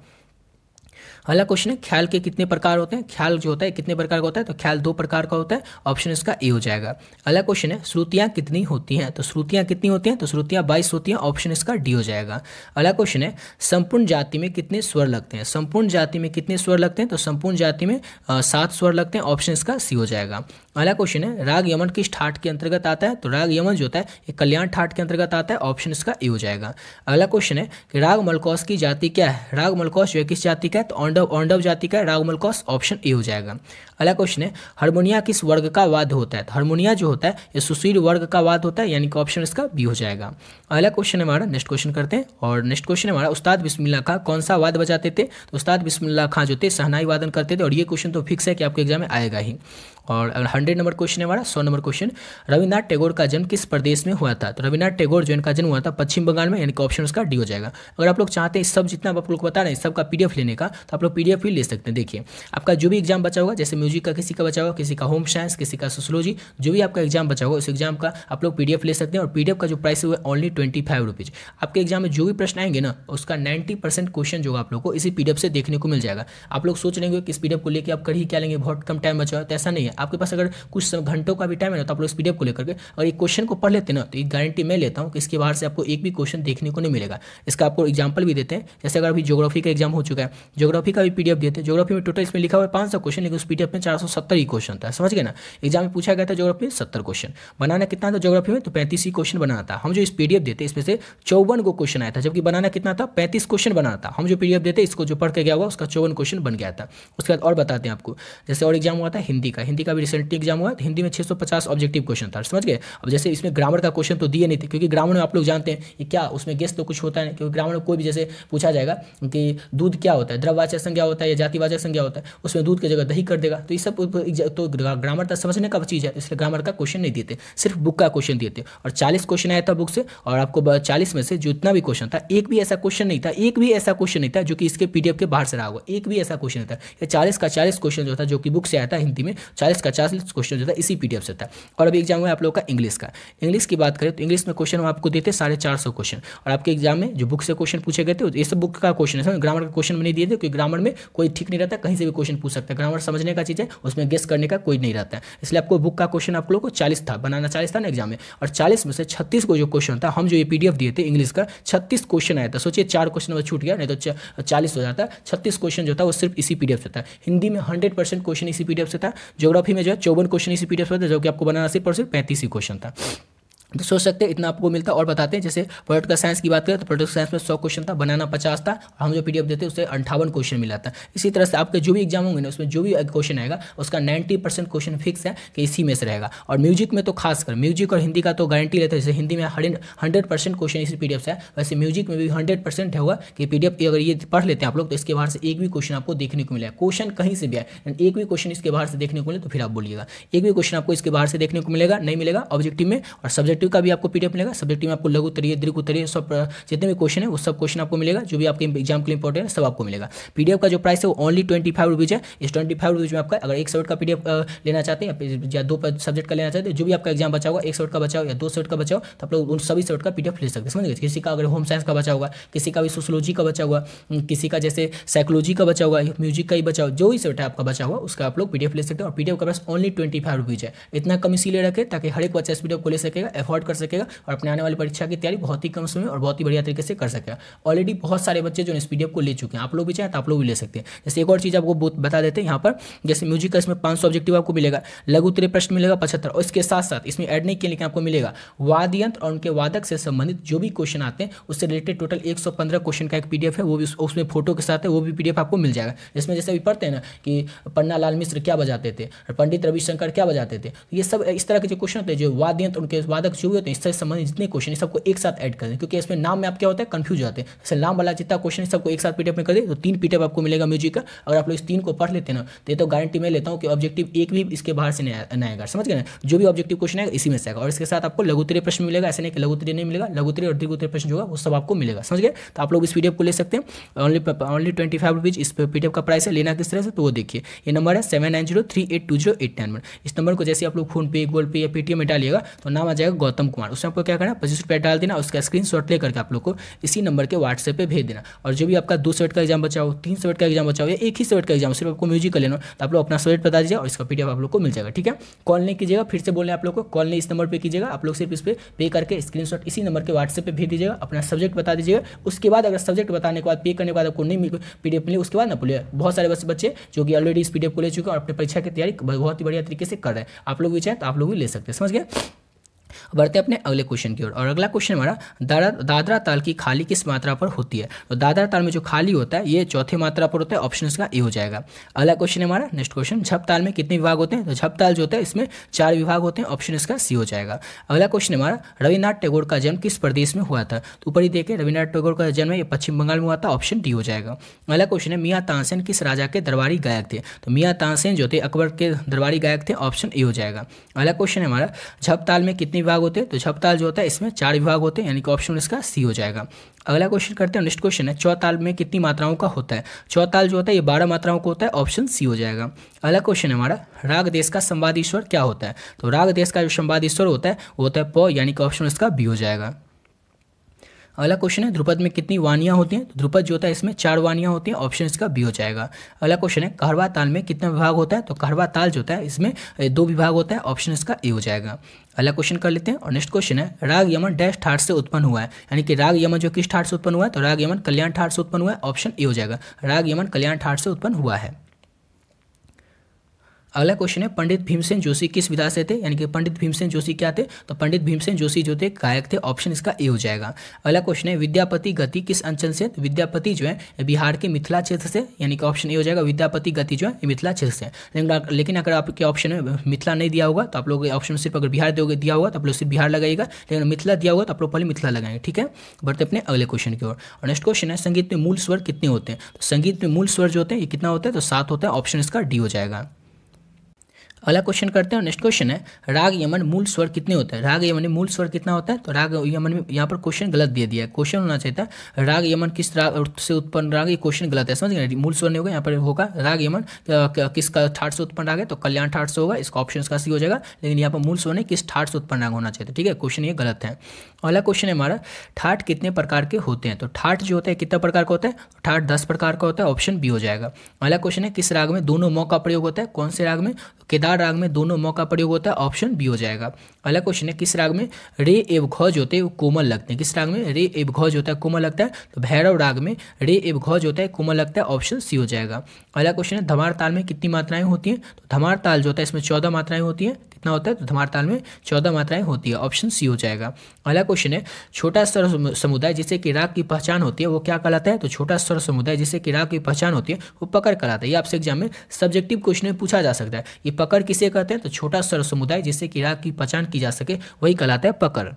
अगला क्वेश्चन है ख्याल के कितने प्रकार होते हैं ख्याल जो होता है कितने प्रकार का होता है तो ख्याल दो प्रकार का होता है ऑप्शन इसका ए हो जाएगा अगला क्वेश्चन है श्रुतियां कितनी होती हैं तो श्रुतियां कितनी होती हैं तो श्रुतियां बाईस होती हैं ऑप्शन इसका डी हो जाएगा अगला क्वेश्चन है संपूर्ण जाति में कितने स्वर लगते हैं संपूर्ण जाति में कितने स्वर लगते हैं तो संपूर्ण जाति में सात स्वर लगते हैं ऑप्शन इसका सी हो जाएगा अगला क्वेश्चन है राग यमन किस ठाट के अंतर्गत आता है तो राग यमन जो होता है ये कल्याण ठाट के अंतर्गत आता है ऑप्शन इसका ए हो जाएगा अगला क्वेश्चन है कि राग मलकौस की जाति क्या है राग मलकौस जो है किस जाति का है तो ऑंडव ऑंडव जाति का है राग मलकौस ऑप्शन ए हो जाएगा अगला क्वेश्चन है हारमोनिया किस वर्ग का वाद होता है तो हारमोनिया जो होता है ये सुशील वर्ग का वाद होता है यानी कि ऑप्शन इसका बी हो जाएगा अगला क्वेश्चन है हमारा नेक्स्ट क्वेश्चन करते हैं और नेक्स्ट क्वेश्चन हमारा उस्ताद बिस्मिल्ला खां कौन सा वाद बजाते थे तो उस्ताद बिस्मिल्ला खां जो थे सहनाई वादन करते थे और ये क्वेश्चन तो फिक्स है कि आपके एग्जाम में आएगा ही और अगर हंड्रेड नंबर क्वेश्चन है हमारा सौ नंबर क्वेश्चन रविनाथ टैगोर का जन्म किस प्रदेश में हुआ था तो रविनाथ टैगोर जो इनका जन्म हुआ था पश्चिम बंगाल में यानी कि ऑप्शन उसका डी हो जाएगा अगर आप लोग चाहते हैं सब जितना आप लोग बता रहे हैं सबका पी लेने का तो आप लोग पी भी ले सकते हैं देखिए आपका जो भी एग्जाम बचा होगा जैसे म्यूजिक का किसी का बचा होगा किसी का होम साइंस किसी का सोशोलॉजी जो भी आपका एग्जाम बचा होगा उस एग्जाम का आप लोग पी ले सकते हैं और पी का जो प्राइस है ओनली ट्वेंटी फाइव रुपीज़ आपके एग्जाम में जो भी प्रश्न आएंगे ना उसका नाइन्टी परसेंट क्वेश्चन जो आप लोग को इसी पी से देखने को मिल जाएगा आप लोग सोच रहे हो कि इस पी को लेकर आप कर ही क्या लेंगे बहुत कम टाइम बचा है तो ऐसा नहीं है आपके पास अगर कुछ घंटों का भी टाइम है ना तो आप लोग स्पीडअप को लेकर के अगर एक क्वेश्चन को पढ़ लेते ना तो एक गारंटी मैं लेता हूँ कि इसके बाहर से आपको एक भी क्वेश्चन देखने को नहीं मिलेगा इसका आपको एग्जाम्पल भी देते हैं जैसे अगर अभी जोग्राफी का एग्जाम हो चुका है जोग्राफी का भी पीडीएफ देते हैं जोग्राफी में टोटल इसमें लिखा हुआ है पाँच सौ क्वेश्चन लेकिन उस पीडीएफ में चार सौ सत्तर ही क्वेश्चन था समझ गए ना एग्जाम में पूछा गया था जोग्राफी में सत्तर क्वेश्चन बनाना कितना था जोग्राफी में तो पैंतीस ही क्वेश्चन बनाना था हम जो इस पीडीएफ देते इसमें से चौवन को क्वेश्चन आया था जबकि बनाना कितना था पैंतीस क्वेश्चन बनाना था हम जो पीडीएफ देते इसको जो पढ़ के गया हुआ उसका चौवन क्वेश्चन बन गया था उसके बाद और बताते हैं आपको जैसे और एग्जाम हुआ था हिंदी का हिंदी का भी रिसेंटली एग्जाम हुआ तो हिंदी में 650 ऑब्जेक्टिव क्वेश्चन था समझ गए अब जैसे इसमें ग्रामर का क्वेश्चन तो दिए नहीं थे क्योंकि ग्रामर में आप लोग जानते हैं कि क्या उसमें गेस्ट तो कुछ होता है क्योंकि ग्रामर में कोई भी जैसे पूछा जाएगा कि दूध क्या होता है द्रववाचक संज्ञा होता है या जातिवाचक संज्ञा होता है उसमें दूध की जगह दही कर देगा तो ये सब तो ग्रामर तक समझने का चीज़ है इसलिए ग्रामर का क्वेश्चन नहीं देते सिर्फ बुक का क्वेश्चन देते और चालीस क्वेश्चन आया था बुक से और आपको चालीस में से जितना भी क्वेश्चन था एक भी ऐसा क्वेश्चन नहीं था एक भी ऐसा क्वेश्चन नहीं था जो कि इसके पीडीएफ के बाहर से रहा होगा एक भी ऐसा क्वेश्चन नहीं था चालीस का चालीस क्वेश्चन जो था जो कि बुक से आया था हिंदी में चालीस का चालीस क्वेश्चन जो था इसी पी से था और अभी एग्जाम में आप लोग का इंग्लिश का इंग्लिश की बात करें तो इंग्लिश में क्वेश्चन आपको देते साढ़े चार सौ क्वेश्चन और आपके एग्जाम में जो बुक से क्वेश्चन पूछे गए थे ये सब बुक का क्वेश्चन है ग्रामर का क्वेश्चन नहीं दिए थे क्योंकि ग्रामर में कोई ठीक नहीं रहता कहीं से भी क्वेश्चन पूछ सकता है ग्रामर समझने का चीज़ है उसमें गेस करने का कोई नहीं रहता है इसलिए आपको बुक का क्वेश्चन आप लोग को चालीस था बनाना चालीस था ना एग्जाम में और चालीस में से छत्तीस को जो क्वेश्चन था हम जो ये पी दिए थे इंग्लिश का छत्तीस क्वेश्चन आया था सोचिए चार क्वेश्चन में छूट गया नहीं तो चालीस हो जाता छत्तीस क्वेश्चन जो था वो सिर्फ इसी पी से था हिंदी में हंड्रेड क्वेश्चन इसी पी से था जोग्राफी में जो है चौवन क्वेश्चन इसी पीडीएफ था जो कि आपको बनाना सिर्फ और सिर्फ पैंतीस ही क्वेश्चन था तो सोच सकते हैं इतना आपको मिलता है और बताते हैं जैसे पोलिटिकल साइंस की बात करें तो पोलिटिकल साइंस में सौ क्वेश्चन था बनाना पचास था और हम जो पीडीएफ देते हैं उससे अंठावन क्वेश्चन मिला था इसी तरह से आपके जो भी एग्जाम होंगे ना उसमें जो भी क्वेश्चन आएगा उसका नाइन्टी परसेंट क्वेश्चन फिक्स है कि इसी में से रहेगा और म्यूजिक में तो खासकर म्यूजिक और हिंदी का तो गारंटी रहता है जैसे हिंदी में हंड्रेड परसेंट क्वेश्चन इसी पी से है वैसे म्यूजिक में भी हंड्रेड परसेंट होगा कि पी अगर ये पढ़ लेते हैं आप लोग तो इसके बाहर से एक भी क्वेश्चन आपको देखने को मिला क्वेश्चन कहीं से भी आए एक भी क्वेश्चन इसके बाहर से देखने को मिले तो फिर आप बोलिएगा एक भी क्वेश्चन आपको इसके बाहर से देखने को मिलेगा नहीं मिलेगा ऑब्जेक्टिव में और सब्जेक्ट सब्जेक्टिव का भी आपको पीडीएफ मिलेगा सब्जेक्टिव में आपको लघु उत्तरीय दीर्घ उत्तरीय सब जितने भी क्वेश्चन है वो सब क्वेश्चन आपको मिलेगा जो भी आपके एग्जाम के लिए इंपॉर्टेंट है सब आपको मिलेगा पीडीएफ का जो प्राइस है वो ओनली ट्वेंटी फाइव रुपीज़ है इस ट्वेंटी फाइव रुपीज़ में आपका अगर एक सब्जेक्ट का पीडीएफ लेना चाहते हैं या दो सब्जेक्ट का लेना चाहते हैं जो भी आपका एग्जाम बचा होगा एक सब्जेक्ट का बचाओ या दो सब्जेक्ट का बचाओ तो आप लोग उन सभी सब्जेक्ट का पीडीएफ ले सकते हैं समझ किसी का अगर होम साइंस का बचा होगा किसी का भी सोशोलॉजी का बचा हुआ किसी का जैसे साइकोलॉजी का बचा हुआ म्यूजिक का ही बचा हुआ जो भी सब्जेक्ट आपका बचा हुआ उसका आप लोग पीडीएफ ले सकते हैं और पीडीएफ का price only twenty five rupees है इतना कम इसीलिए रखे ताकि हर एक बच्चा इस पीडीएफ को ले सकेगा एफ अफोर्ड कर सकेगा और अपने आने वाली परीक्षा की तैयारी बहुत ही कम समय और बहुत ही बढ़िया तरीके से कर सकेगा ऑलरेडी बहुत सारे बच्चे जो इस पी को ले चुके हैं आप लोग भी चाहें तो आप लोग भी ले सकते हैं जैसे एक और चीज़ आपको बता देते हैं यहाँ पर जैसे म्यूजिक का इसमें पाँच ऑब्जेक्टिव आपको मिलेगा लघु उत्तरीय प्रश्न मिलेगा पचहत्तर और इसके साथ साथ इसमें एड नहीं किया लेकिन आपको मिलेगा वाद यंत्र और उनके वादक से संबंधित जो भी क्वेश्चन आते हैं उससे रिलेटेड टोटल एक क्वेश्चन का एक पी है वो भी उसमें फोटो के साथ है वो भी पी आपको मिल जाएगा जिसमें जैसे अभी पढ़ते हैं ना कि पन्ना लाल मिश्र क्या बजाते थे पंडित रविशंकर क्या बजाते थे तो ये सब इस तरह के जो क्वेश्चन होते हैं जो वाद्य उनके वादक बच्चे हुए तो इससे संबंधित जितने क्वेश्चन सबको एक साथ ऐड कर दें क्योंकि इसमें नाम में आप क्या होता है कंफ्यूज हो जाते हैं नाम वाला जितना क्वेश्चन सबको एक साथ पीटअप में कर दे तो तीन पीटअप आपको मिलेगा म्यूजिक का अगर आप लोग इस तीन को पढ़ लेते ना तो ये तो गारंटी मैं लेता हूँ कि ऑब्जेक्टिव एक भी इसके बाहर से नहीं आएगा समझ गए ना जो भी ऑब्जेक्टिव क्वेश्चन है इसी में से आएगा और इसके साथ आपको लघुतरी प्रश्न मिलेगा ऐसे नहीं कि लघुतरी नहीं मिलेगा लघुतरी और त्रिगुतरी प्रश्न जो होगा वो सब आपको मिलेगा समझ गए तो आप लोग इस पीडीएफ को ले सकते हैं only only twenty five rupees इस पीडीएफ का प्राइस है लेना किस तरह से तो वो देखिए ये नंबर है seven nine zero three eight two zero eight nine इस नंबर को जैसे आप लोग फोन पे गूगल पे या पेटीएम में डालिएगा तो नाम आ जाएगा गौतम कुमार उसमें आपको क्या करना पच्चीस रुपया डाल देना उसका स्क्रीन शॉट लेकर आप लोग को इसी नंबर के व्हाट्सएप पर भेज देना और जो भी आपका दो सेवेट का एग्जाम बचाओ तीन सेवेट का एग्जाम बचाओ या एक ही सेवेट का एग्जाम सिर्फ आपको म्यूजिक का लेना तो आप लोग अपना सेवेट बता दीजिए और इसका पी आप लोग को मिल जाएगा ठीक है कॉल नहीं कीजिएगा फिर से बोलने आप लोग को कॉल नहीं इस नंबर पर कीजिएगा आप लोग सिर्फ इस पर पे करके स्क्रीनशॉट इसी नंबर के व्हाट्सएप पर भेज दीजिएगा अपना सब्जेक्ट बता दीजिएगा उसके बाद अगर सब्जेक्ट बताने के बाद पे करने के बाद आपको नहीं मिल पीडीएफ मिले उसके बाद ना बोले बहुत सारे बच्चे जो कि ऑलरेडी इस पी को ले चुके हैं और अपने परीक्षा की तैयारी बहुत ही बढ़िया तरीके से कर रहे हैं आप लोग भी चाहें तो आप लोग भी ले सकते हैं समझ गए बढ़ते अपने अगले क्वेश्चन की ओर और अगला क्वेश्चन हमारा दादरा ताल की खाली किस मात्रा पर होती है तो दादरा ताल में जो खाली होता है ये चौथी मात्रा पर होता है ऑप्शन इसका ए हो जाएगा अगला क्वेश्चन हमारा नेक्स्ट क्वेश्चन झप ताल में कितने विभाग होते हैं तो झप ताल जो होता है इसमें चार विभाग होते हैं ऑप्शन इसका सी हो जाएगा अगला क्वेश्चन हमारा रविनाथ टैगोर का जन्म किस प्रदेश में हुआ था तो ऊपर ही देखें रविनाथ टैगोर का जन्म ये पश्चिम बंगाल में हुआ था ऑप्शन डी हो जाएगा अगला क्वेश्चन है मियाँ तानसेन किस राजा के दरबारी गायक थे तो मियाँ तानसेन जो थे अकबर के दरबारी गायक थे ऑप्शन ए हो जाएगा अगला क्वेश्चन हमारा झप ताल में कितने विभाग होते हैं तो छपताल जो होता है इसमें चार विभाग होते हैं यानी कि ऑप्शन इसका सी हो जाएगा अगला क्वेश्चन करते हैं नेक्स्ट क्वेश्चन है चौताल में कितनी मात्राओं का होता है चौताल जो होता है ये बारह मात्राओं का होता है ऑप्शन सी हो जाएगा अगला क्वेश्चन है हमारा राग देश का संवाद ईश्वर क्या होता है तो राग देश का जो संवाद ईश्वर होता है वो होता है प यानी कि ऑप्शन इसका बी हो जाएगा अगला क्वेश्चन है ध्रुपद में कितनी वानियाँ होती हैं तो ध्रुपद जो होता है इसमें चार वानियाँ होती हैं ऑप्शन इसका बी हो जाएगा अगला क्वेश्चन है कहरवा ताल में कितना विभाग होता है तो कहरवा ताल जो होता है इसमें दो विभाग होता है ऑप्शन इसका ए हो जाएगा अगला क्वेश्चन कर लेते हैं और नेक्स्ट क्वेश्चन है राग यमन डैश ठाट से उत्पन्न हुआ है यानी कि राग यमन जो किस ठाट से उत्पन्न हुआ है तो राग यमन कल्याण ठाट से उत्पन्न हुआ है ऑप्शन ए हो जाएगा राग यमन कल्याण ठाट से उत्पन्न हुआ है अगला क्वेश्चन है पंडित भीमसेन जोशी किस विधा से थे यानी कि पंडित भीमसेन जोशी क्या थे तो पंडित भीमसेन जोशी जो थे गायक थे ऑप्शन इसका ए हो जाएगा अगला क्वेश्चन है विद्यापति गति किस अंचल से विद्यापति जो है बिहार के मिथिला क्षेत्र से यानी कि ऑप्शन ए हो जाएगा विद्यापति गति जो है मिथिला क्षेत्र से लेकिन अगर आपके ऑप्शन में मिथिला नहीं दिया होगा तो आप लोग ऑप्शन सिर्फ अगर बिहार दोगे दिया होगा तो आप लोग सिर्फ बिहार लगाएगा लेकिन मिथिला दिया होगा तो आप लोग पहले मिथिला लगाएंगे ठीक है बढ़ते अपने अगले क्वेश्चन की ओर और नेक्स्ट क्वेश्चन है संगीत में मूल स्वर कितने होते हैं तो संगीत में मूल स्वर जो होते हैं ये कितना होता है तो सात होता है ऑप्शन इसका डी हो जाएगा अगला क्वेश्चन करते हैं नेक्स्ट क्वेश्चन है राग यमन मूल स्वर कितने होता है राग यमन मूल स्वर कितना होता है तो राग यमन में यहाँ पर क्वेश्चन गलत दे दिया है क्वेश्चन होना चाहिए था राग यमन किस राग से उत्पन्न राग ये क्वेश्चन गलत है समझ गए मूल स्वर नहीं होगा यहाँ पर होगा राग यमन तो किस ठाट से उत्पन्न राग है तो कल्याण ठाठ से होगा इसका ऑप्शन का सी हो जाएगा लेकिन यहाँ पर मूल स्वर नहीं किस ठाठ से उत्पन्न राग होना चाहिए ठीक है क्वेश्चन ये गलत है अगला क्वेश्चन है हमारा ठाठ कितने प्रकार के होते हैं तो ठाठ जो होता है कितना प्रकार का होता है तो ठाठ दस प्रकार का होता है ऑप्शन बी हो जाएगा अगला क्वेश्चन है किस राग में दोनों मौ का प्रयोग होता है कौन से राग में तो केदार राग में दोनों मौका का प्रयोग होता है ऑप्शन बी हो जाएगा अगला क्वेश्चन है किस राग में रे एव घ जो होते हैं वो कोमल लगते हैं किस राग में रे एव घ जो होता है कोमल लगता है तो भैरव राग में रे एव घ जो होता है कोमल लगता है ऑप्शन सी हो जाएगा अगला क्वेश्चन है धमार ताल में कितनी मात्राएं होती हैं तो धमार ताल जो होता है इसमें चौदह मात्राएं होती हैं कितना होता है तो धमार ताल में चौदह मात्राएं होती है ऑप्शन सी हो जाएगा अगला क्वेश्चन है छोटा स्वर समुदाय जिसे कि राग की पहचान होती है वो क्या कहलाता है तो छोटा स्वर समुदाय जिसे कि राग की पहचान होती है वो पकड़ कहलाता है ये आपसे एग्जाम में सब्जेक्टिव क्वेश्चन में पूछा जा सकता है ये पकड़ किसे कहते हैं तो छोटा स्वर समुदाय जिसे कि राग की पहचान की जा सके वही कहलाता है पकड़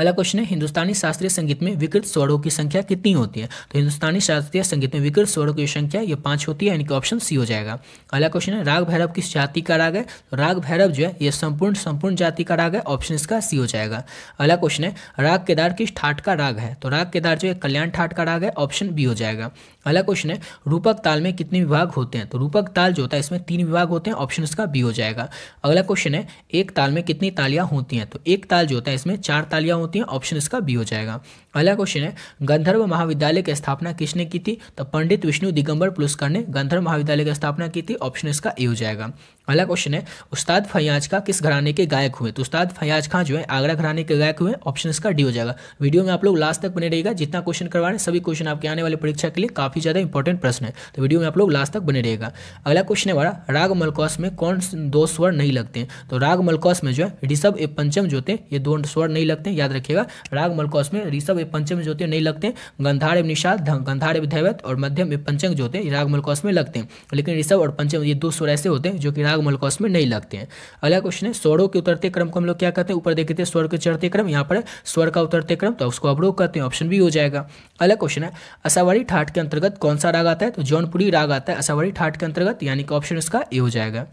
अगला क्वेश्चन है हिंदुस्तानी शास्त्रीय संगीत में विकृत स्वरों की संख्या कितनी होती है तो हिंदुस्तानी शास्त्रीय संगीत में विकृत स्वरों की संख्या ये पांच होती है यानी कि ऑप्शन सी हो जाएगा अगला क्वेश्चन है राग भैरव किस जाति का राग है तो राग भैरव जो है ये संपूर्ण संपूर्ण जाति का राग है ऑप्शन इसका सी हो जाएगा अगला क्वेश्चन है राग केदार किस ठाट का राग है तो राग केदार जो है कल्याण ठाट का राग है ऑप्शन बी हो जाएगा अगला क्वेश्चन है रूपक ताल में कितने विभाग होते हैं तो रूपक ताल जो होता है इसमें तीन विभाग होते हैं ऑप्शन इसका बी हो जाएगा अगला क्वेश्चन है एक ताल में कितनी तालियां होती हैं तो एक ताल जो होता है इसमें चार तालियां होती हैं ऑप्शन इसका बी हो जाएगा अगला क्वेश्चन है गंधर्व महाविद्यालय की स्थापना किसने की थी तो पंडित विष्णु दिगंबर पुलस्कर ने गंधर्व महाविद्यालय की स्थापना की थी ऑप्शन इसका ए हो जाएगा अगला क्वेश्चन है उस्ताद फयाज खां किस घराने के गायक हुए तो उस्ताद फयाज खां जो है आगरा घराने के गायक हुए ऑप्शन इसका डी हो जाएगा वीडियो में आप लोग लास्ट तक बने रहेगा जितना क्वेश्चन करवा रहे हैं सभी क्वेश्चन आपके आने वाली परीक्षा के लिए काफी काफ़ी ज़्यादा इंपॉर्टेंट प्रश्न है तो वीडियो में आप लोग लास्ट तक बने रहेगा अगला क्वेश्चन है हमारा राग मलकौस में कौन दो स्वर नहीं लगते हैं तो राग मलकौस में जो है ऋषभ ए पंचम जो होते हैं ये दो स्वर नहीं लगते याद रखिएगा राग मलकौस में ऋषभ ए पंचम जो होते हैं नहीं लगते गंधार एवं निषाद गंधार एवं धैवत और मध्यम एवं पंचम जो होते हैं राग मलकौस में लगते हैं लेकिन ऋषभ और पंचम ये दो स्वर ऐसे होते हैं जो कि राग मलकौस में नहीं लगते हैं अगला क्वेश्चन है स्वरों के उतरते क्रम को हम लोग क्या कहते हैं ऊपर देखे थे स्वर के चढ़ते क्रम यहाँ पर स्वर का उतरते क्रम तो उसको अवरोह कहते हैं ऑप्शन भी हो जाएगा अगला क्वेश्चन है असावारी ठाट के अंतर्गत अंतर्गत कौन सा राग आता है तो जौनपुरी राग आता है असावरी ठाट के अंतर्गत यानी कि ऑप्शन इसका ए हो जाएगा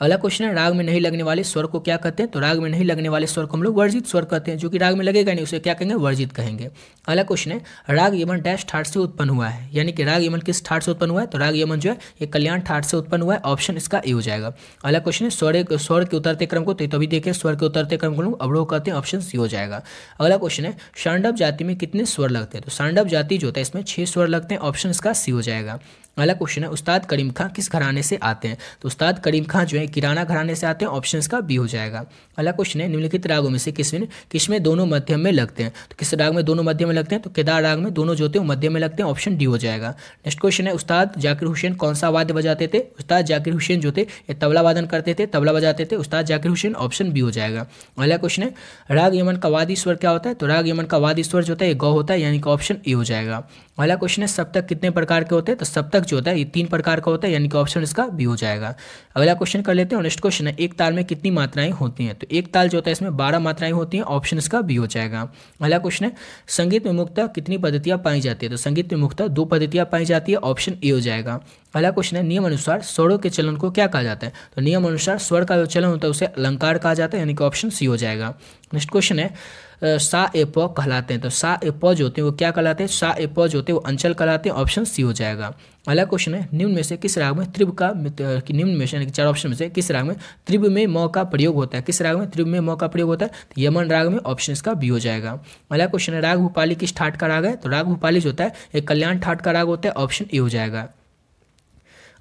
अगला क्वेश्चन है राग में नहीं लगने वाले स्वर को क्या कहते हैं तो राग में नहीं लगने वाले स्वर को हम लोग वर्जित स्वर कहते हैं जो कि राग में लगेगा नहीं उसे क्या कहेंगे वर्जित कहेंगे अगला क्वेश्चन है राग यमन डैश ठाट से उत्पन्न हुआ है यानी कि राग यमन किस ठाट से उत्पन्न हुआ है तो राग यमन जो है ये कल्याण ठाट से उत्पन्न हुआ है ऑप्शन इसका ए हो जाएगा अगला क्वेश्चन है स्वर स्वर के उतरते क्रम को तो, तो अभी देखें स्वर के उतरते क्रम को लोग अवरोह कहते हैं ऑप्शन सी हो जाएगा अगला क्वेश्चन है शांडव जाति में कितने स्वर लगते हैं तो शांडव जाति जो होता है इसमें छह स्वर लगते हैं ऑप्शन इसका सी हो जाएगा अगला क्वेश्चन है उस्ताद करीम खां किस घराने से आते हैं तो उस्ताद करीम खां जो है किराना घराने से आते हैं ऑप्शन का बी हो जाएगा अगला क्वेश्चन है निम्नलिखित रागों में से किसमें किसमें दोनों मध्यम में लगते हैं तो किस राग में दोनों मध्यम में लगते हैं तो केदार राग में दोनों जो होते हैं मध्यम में लगते हैं ऑप्शन डी हो जाएगा नेक्स्ट क्वेश्चन है उस्ताद जाकिर हुसैन कौन सा वाद्य बजाते थे उस्ताद जाकिर हुसैन जो थे ये तबला वादन करते थे तबला बजाते थे उस्ताद जाकिर हुसैन ऑप्शन बी हो जाएगा अगला क्वेश्चन है राग यमन का वादी स्वर क्या होता है तो राग यमन का वाद्य स्वर जो होता है ये गौ होता है यानी कि ऑप्शन ए हो जाएगा अगला क्वेश्चन है सप्तक कितने प्रकार के होते हैं तो सप्तक जो होता है ये तीन प्रकार का होता है यानी कि ऑप्शन इसका बी हो जाएगा अगला क्वेश्चन कर लेते हैं नेक्स्ट क्वेश्चन है एक ताल में कितनी मात्राएं होती हैं तो एक ताल जो होता है इसमें बारह मात्राएं होती हैं ऑप्शन इसका बी हो जाएगा अगला क्वेश्चन है संगीत में कितनी पद्धतियाँ पाई जाती है तो संगीत में दो पद्धतियाँ पाई जाती है ऑप्शन ए हो जाएगा पहला क्वेश्चन है नियम अनुसार स्वरों के चलन को क्या कहा जाता है तो नियम अनुसार स्वर का जो चलन होता है उसे अलंकार कहा जाता है यानी कि ऑप्शन सी हो जाएगा नेक्स्ट क्वेश्चन है सा ए प कहलाते हैं तो सा ए प जो होते हैं वो क्या कहलाते हैं सा ए प जो होते हैं वो अंचल कहलाते हैं ऑप्शन सी हो जाएगा अगला क्वेश्चन है निम्न में से किस राग में त्रिभ का निम्न में से चार ऑप्शन में से किस राग में त्रिभ में म का प्रयोग होता है किस राग में त्रिभ में म का प्रयोग होता है तो यमन राग में ऑप्शन इसका बी हो जाएगा अगला क्वेश्चन है राग भूपाली किस ठाट का राग है तो राग भूपाली जो होता है ये कल्याण ठाट का राग होता है ऑप्शन ए हो जाएगा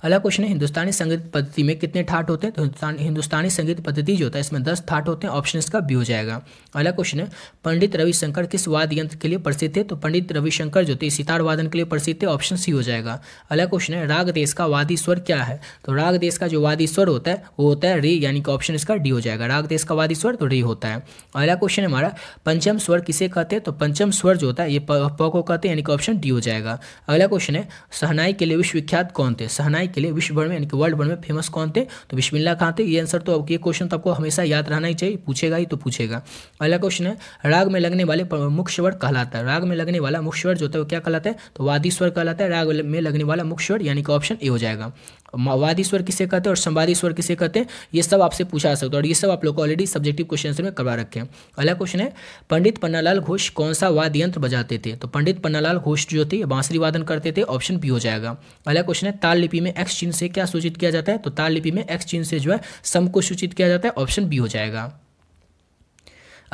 अगला क्वेश्चन है हिंदुस्तानी संगीत पद्धति में कितने ठाट होते हैं तो हिंदुस्तानी संगीत पद्धति जो होता है इसमें दस ठाट होते हैं ऑप्शन इसका बी हो जाएगा अगला क्वेश्चन है पंडित रविशंकर किस वाद्य यंत्र के लिए प्रसिद्ध थे तो पंडित रविशंकर जो थे सितार वादन के लिए प्रसिद्ध थे ऑप्शन सी हो जाएगा अगला क्वेश्चन है राग देश का वादी स्वर क्या है तो राग देश का जो वादी स्वर होता है वो होता है री यानी कि ऑप्शन इसका डी हो जाएगा राग देश का वादी स्वर तो री होता है अगला क्वेश्चन है हमारा पंचम स्वर किसे कहते हैं तो पंचम स्वर जो होता है ये प को कहते हैं यानी कि ऑप्शन डी हो जाएगा अगला क्वेश्चन है सहनाई के लिए विश्वविख्यात कौन थे सहनाई के लिए विश्व भर में यानी कि वर्ल्ड भर में फेमस कौन थे तो बिस्मिल्ला खां थे ये आंसर तो ये क्वेश्चन तो आपको हमेशा याद रहना ही चाहिए पूछेगा ही तो पूछेगा अगला क्वेश्चन है राग में लगने वाले मुख्य स्वर कहलाता है राग में लगने वाला मुख्य स्वर जो होता है वो क्या कहलाता है तो वादी स्वर कहलाता है राग में लगने वाला मुख्य स्वर यानी कि ऑप्शन ए हो जाएगा वादी स्वर किसे कहते हैं और संवादी स्वर किसे कहते हैं ये सब आपसे पूछा जा सकता है और ये सब आप लोग को ऑलरेडी सब्जेक्टिव क्वेश्चन में करवा रखे हैं अगला क्वेश्चन है पंडित पन्नालाल घोष कौन सा वाद यंत्र बजाते थे तो पंडित पन्नालाल घोष जो थे बांसुरी वादन करते थे ऑप्शन बी हो जाएगा अगला क्वेश्चन है ताल लिपि में एक्स चिन्ह से क्या सूचित किया जाता है तो ताल लिपि में एक्स चिन्ह से जो है सम को सूचित किया जाता है ऑप्शन बी हो जाएगा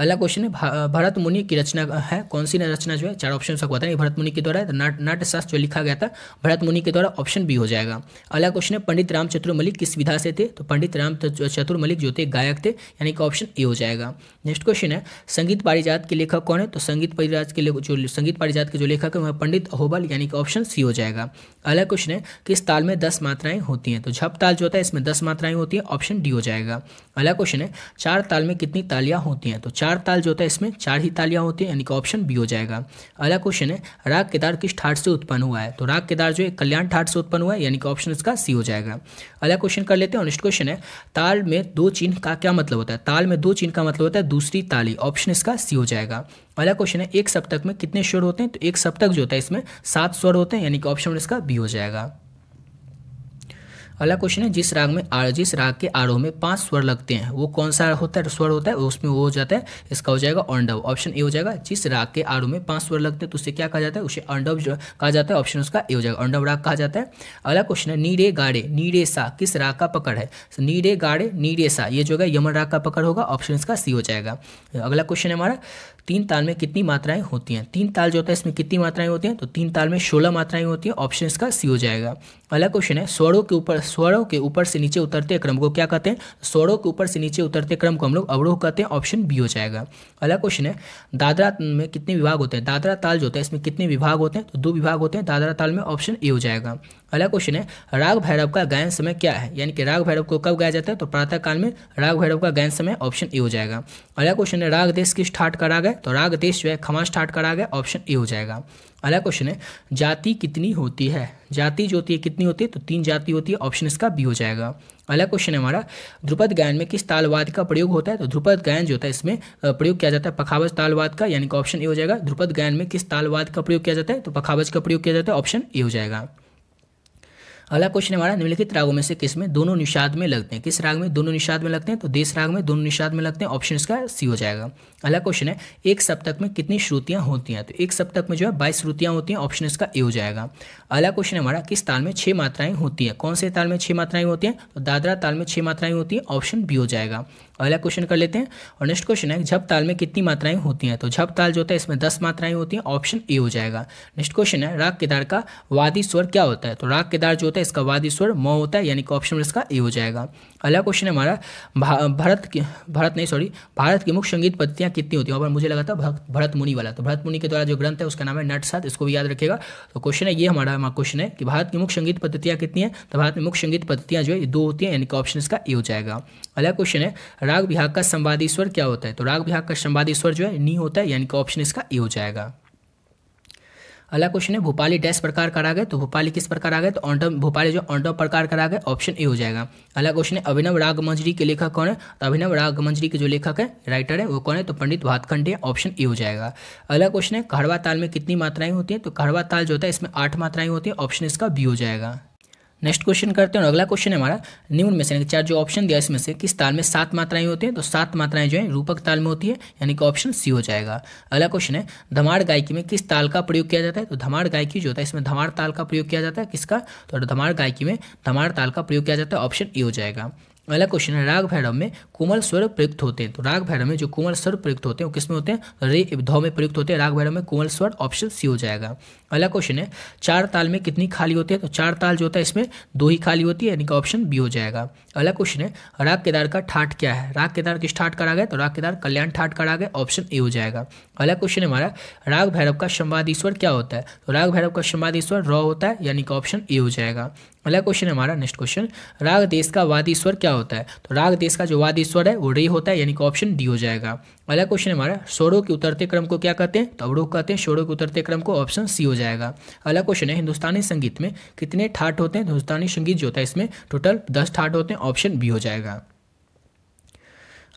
अगला क्वेश्चन है भरत मुनि की रचना है कौन सी रचना जो है चार ऑप्शन सबको बताना भरत मुनि के द्वारा नाट्यशास्त्र जो लिखा गया था भरत मुनि के द्वारा ऑप्शन बी हो जाएगा अगला क्वेश्चन है पंडित राम चतुर मलिक किस विधा से थे तो पंडित राम चतुर मलिक जो थे गायक थे यानी कि ऑप्शन ए हो जाएगा नेक्स्ट क्वेश्चन है संगीत पारिजात के लेखक कौन है तो संगीत पारिजात के जो संगीत पारिजात के जो लेखक है वह पंडित अहोबल यानी कि ऑप्शन सी हो जाएगा अगला क्वेश्चन है किस ताल में दस मात्राएं होती हैं तो झप ताल जो होता है इसमें दस मात्राएं होती है ऑप्शन डी हो जाएगा अगला क्वेश्चन है चार ताल में कितनी तालियां होती हैं तो चार चार ताल जो होता है इसमें चार ही तालियां होती हैं यानी कि ऑप्शन बी हो जाएगा अगला क्वेश्चन है राग केदार किस ठाट से उत्पन्न हुआ है तो राग केदार जो है कल्याण ठाट से उत्पन्न हुआ है यानी कि ऑप्शन इसका सी हो जाएगा अगला क्वेश्चन कर लेते हैं नेक्स्ट क्वेश्चन है ताल में दो चिन्ह का क्या मतलब होता है ताल में दो चिन्ह का मतलब होता है दूसरी ताली ऑप्शन इसका सी हो जाएगा अगला क्वेश्चन है एक सप्तक में कितने स्वर होते हैं तो एक सप्तक जो होता है इसमें सात स्वर होते हैं यानी कि ऑप्शन इसका बी हो जाएगा अगला क्वेश्चन है जिस राग में आर जिस राग के आरोह में पांच स्वर लगते हैं वो कौन सा होता है स्वर होता है उसमें वो हो जाता है इसका हो जाएगा ऑनडव ऑप्शन ए हो जाएगा जिस राग के आरोह में पांच स्वर लगते हैं तो उसे क्या कहा जाता है उसे अंडव कहा जाता है ऑप्शन उसका ए हो जाएगा अंडव राग कहा जाता है अगला क्वेश्चन है नीरे गाड़े नीरे सा किस राग का पकड़ है नीरे गाड़े नीरे सा ये जो है यमन राग का पकड़ होगा ऑप्शन इसका सी हो जाएगा अगला क्वेश्चन है हमारा तीन ताल में कितनी मात्राएं होती हैं तीन ताल जो होता है इसमें कितनी मात्राएं होती हैं तो तीन ताल में सोलह मात्राएं होती हैं ऑप्शन इसका सी हो जाएगा अगला क्वेश्चन है स्वरों के ऊपर स्वरों के ऊपर से नीचे उतरते क्रम को क्या कहते हैं स्वरों के ऊपर से नीचे उतरते क्रम को हम लोग अवरोह कहते हैं ऑप्शन बी हो जाएगा अगला क्वेश्चन है दादरा में कितने विभाग होते हैं दादरा ताल जो होता है इसमें कितने विभाग होते हैं तो दो विभाग होते हैं दादरा ताल में ऑप्शन ए हो जाएगा अगला क्वेश्चन है राग भैरव का गायन समय क्या है यानी कि राग भैरव को कब गाया जाता है तो प्रातः काल में राग भैरव का गायन समय ऑप्शन ए हो जाएगा अगला क्वेश्चन है राग देश किस ठाट का राग है तो राग देश जो है खमा स्टार्ट करा गया ऑप्शन ए हो जाएगा अगला क्वेश्चन है जाति कितनी होती है जाति जो होती है कितनी होती है तो तीन जाति होती है ऑप्शन इसका बी हो जाएगा अगला क्वेश्चन है हमारा ध्रुपद गायन में किस तालवाद का प्रयोग होता है तो ध्रुपद गायन जो होता है इसमें प्रयोग किया जाता है पखावज तालवाद का यानी कि ऑप्शन ए हो जाएगा ध्रुपद गायन में किस तालवाद का प्रयोग किया जाता है तो पखावज का प्रयोग किया जाता है ऑप्शन ए हो जाएगा अगला क्वेश्चन हमारा निम्नलिखित रागों में से किस में दोनों निषाद में लगते हैं किस राग में दोनों निषाद में लगते हैं तो देश राग में दोनों निषाद में लगते हैं ऑप्शन इसका सी हो जाएगा अगला क्वेश्चन है एक सप्तक में कितनी श्रुतियाँ होती हैं तो एक सप्तक में जो है बाईस श्रुतियाँ होती हैं ऑप्शन इसका ए हो जाएगा अगला क्वेश्चन हमारा किस ताल में छः मात्राएं होती हैं कौन से ताल में छः मात्राएं होती हैं तो दादरा ताल में छः मात्राएं होती हैं ऑप्शन बी हो जाएगा अगला क्वेश्चन कर लेते हैं और नेक्स्ट क्वेश्चन है झप ताल में कितनी मात्राएं होती हैं तो झप ताल जो होता है इसमें दस मात्राएं होती हैं ऑप्शन ए हो जाएगा नेक्स्ट क्वेश्चन है राग केदार का वादी स्वर क्या होता है तो राग केदार जो होता है इसका वादी स्वर म होता है यानी कि ऑप्शन इसका ए हो जाएगा अगला क्वेश्चन है हमारा भारत की भारत नहीं सॉरी भारत की मुख्य संगीत पद्धतियाँ कितनी होती है और मुझे लगा था भरत मुनि वाला तो भरत मुनि के द्वारा जो ग्रंथ है उसका नाम है साथ इसको भी याद रखेगा तो क्वेश्चन है ये हमारा क्वेश्चन है कि भारत की मुख्य संगीत पद्धतियाँ कितनी है तो भारत में मुख्य संगीत पद्धतियाँ जो है दो होती हैं यानी कि ऑप्शन इसका ए हो जाएगा अगला क्वेश्चन है राग विहाग का संवादी स्वर क्या होता है तो राग विहाग का संवादी स्वर जो है नी होता है यानी कि ऑप्शन इसका ए हो जाएगा अगला क्वेश्चन है भोपाली डैश प्रकार का राग है तो भोपाली किस प्रकार आ गए तो ऑन्टम भोपाली जो ऑन्टम प्रकार का राग है ऑप्शन ए हो जाएगा अगला क्वेश्चन है अभिनव राग मंजरी के लेखक कौन है तो अभिनव राग मंजरी के जो लेखक है राइटर है वो कौन है तो पंडित भातखंड है ऑप्शन ए हो जाएगा अगला क्वेश्चन है कहरवा ताल में कितनी मात्राएं होती हैं तो कहरवा ताल जो होता है इसमें आठ मात्राएं होती हैं ऑप्शन इसका बी हो जाएगा नेक्स्ट क्वेश्चन करते हैं और अगला क्वेश्चन है हमारा निम्न में से यानी चार जो ऑप्शन दिया इसमें से किस ताल में सात मात्राएं होती हैं तो सात मात्राएं जो है रूपक ताल में होती है यानी कि ऑप्शन सी हो जाएगा अगला क्वेश्चन है धमाड़ गायकी में किस ताल का प्रयोग किया जाता है तो धमाड़ गायकी जो होता है इसमें धमाड़ ताल का प्रयोग किया जाता है किसका तो धमाड़ गायकी में धमाड़ ताल का प्रयोग किया जाता है ऑप्शन ई हो जाएगा अगला क्वेश्चन है राग भैरव में कोमल स्वर प्रयुक्त होते हैं तो राग भैरव में जो कोमल स्वर प्रयुक्त होते हैं वो किसमें होते हैं रे धौ में प्रयुक्त होते हैं राग भैरव में कोमल स्वर ऑप्शन सी हो जाएगा अगला क्वेश्चन है चार ताल में कितनी खाली होती है तो चार ताल जो होता है इसमें दो ही खाली होती है यानी कि ऑप्शन बी हो जाएगा अगला क्वेश्चन है राग केदार का ठाट क्या है राग केदार किस ठाट करा गया तो राग केदार कल्याण ठाट करा गया ऑप्शन ए हो जाएगा अगला क्वेश्चन है हमारा राग भैरव का संवाद ईश्वर क्या होता है तो राग भैरव का संवाद ईश्वर रॉ होता है यानी कि ऑप्शन ए हो जाएगा अगला क्वेश्चन है हमारा नेक्स्ट क्वेश्चन राग देश का वादी स्वर क्या होता है तो राग देश का जो वादी स्वर है वो रे होता है यानी कि ऑप्शन डी हो जाएगा अगला क्वेश्चन हमारा स्वरों के उतरते क्रम को क्या कहते हैं तो अवरोह कहते हैं स्वरों के उतरते क्रम को ऑप्शन सी हो जाएगा अगला क्वेश्चन है हिंदुस्तानी संगीत में कितने ठाट होते हैं तो हिंदुस्तानी संगीत जो होता है इसमें टोटल दस ठाट होते हैं ऑप्शन बी हो जाएगा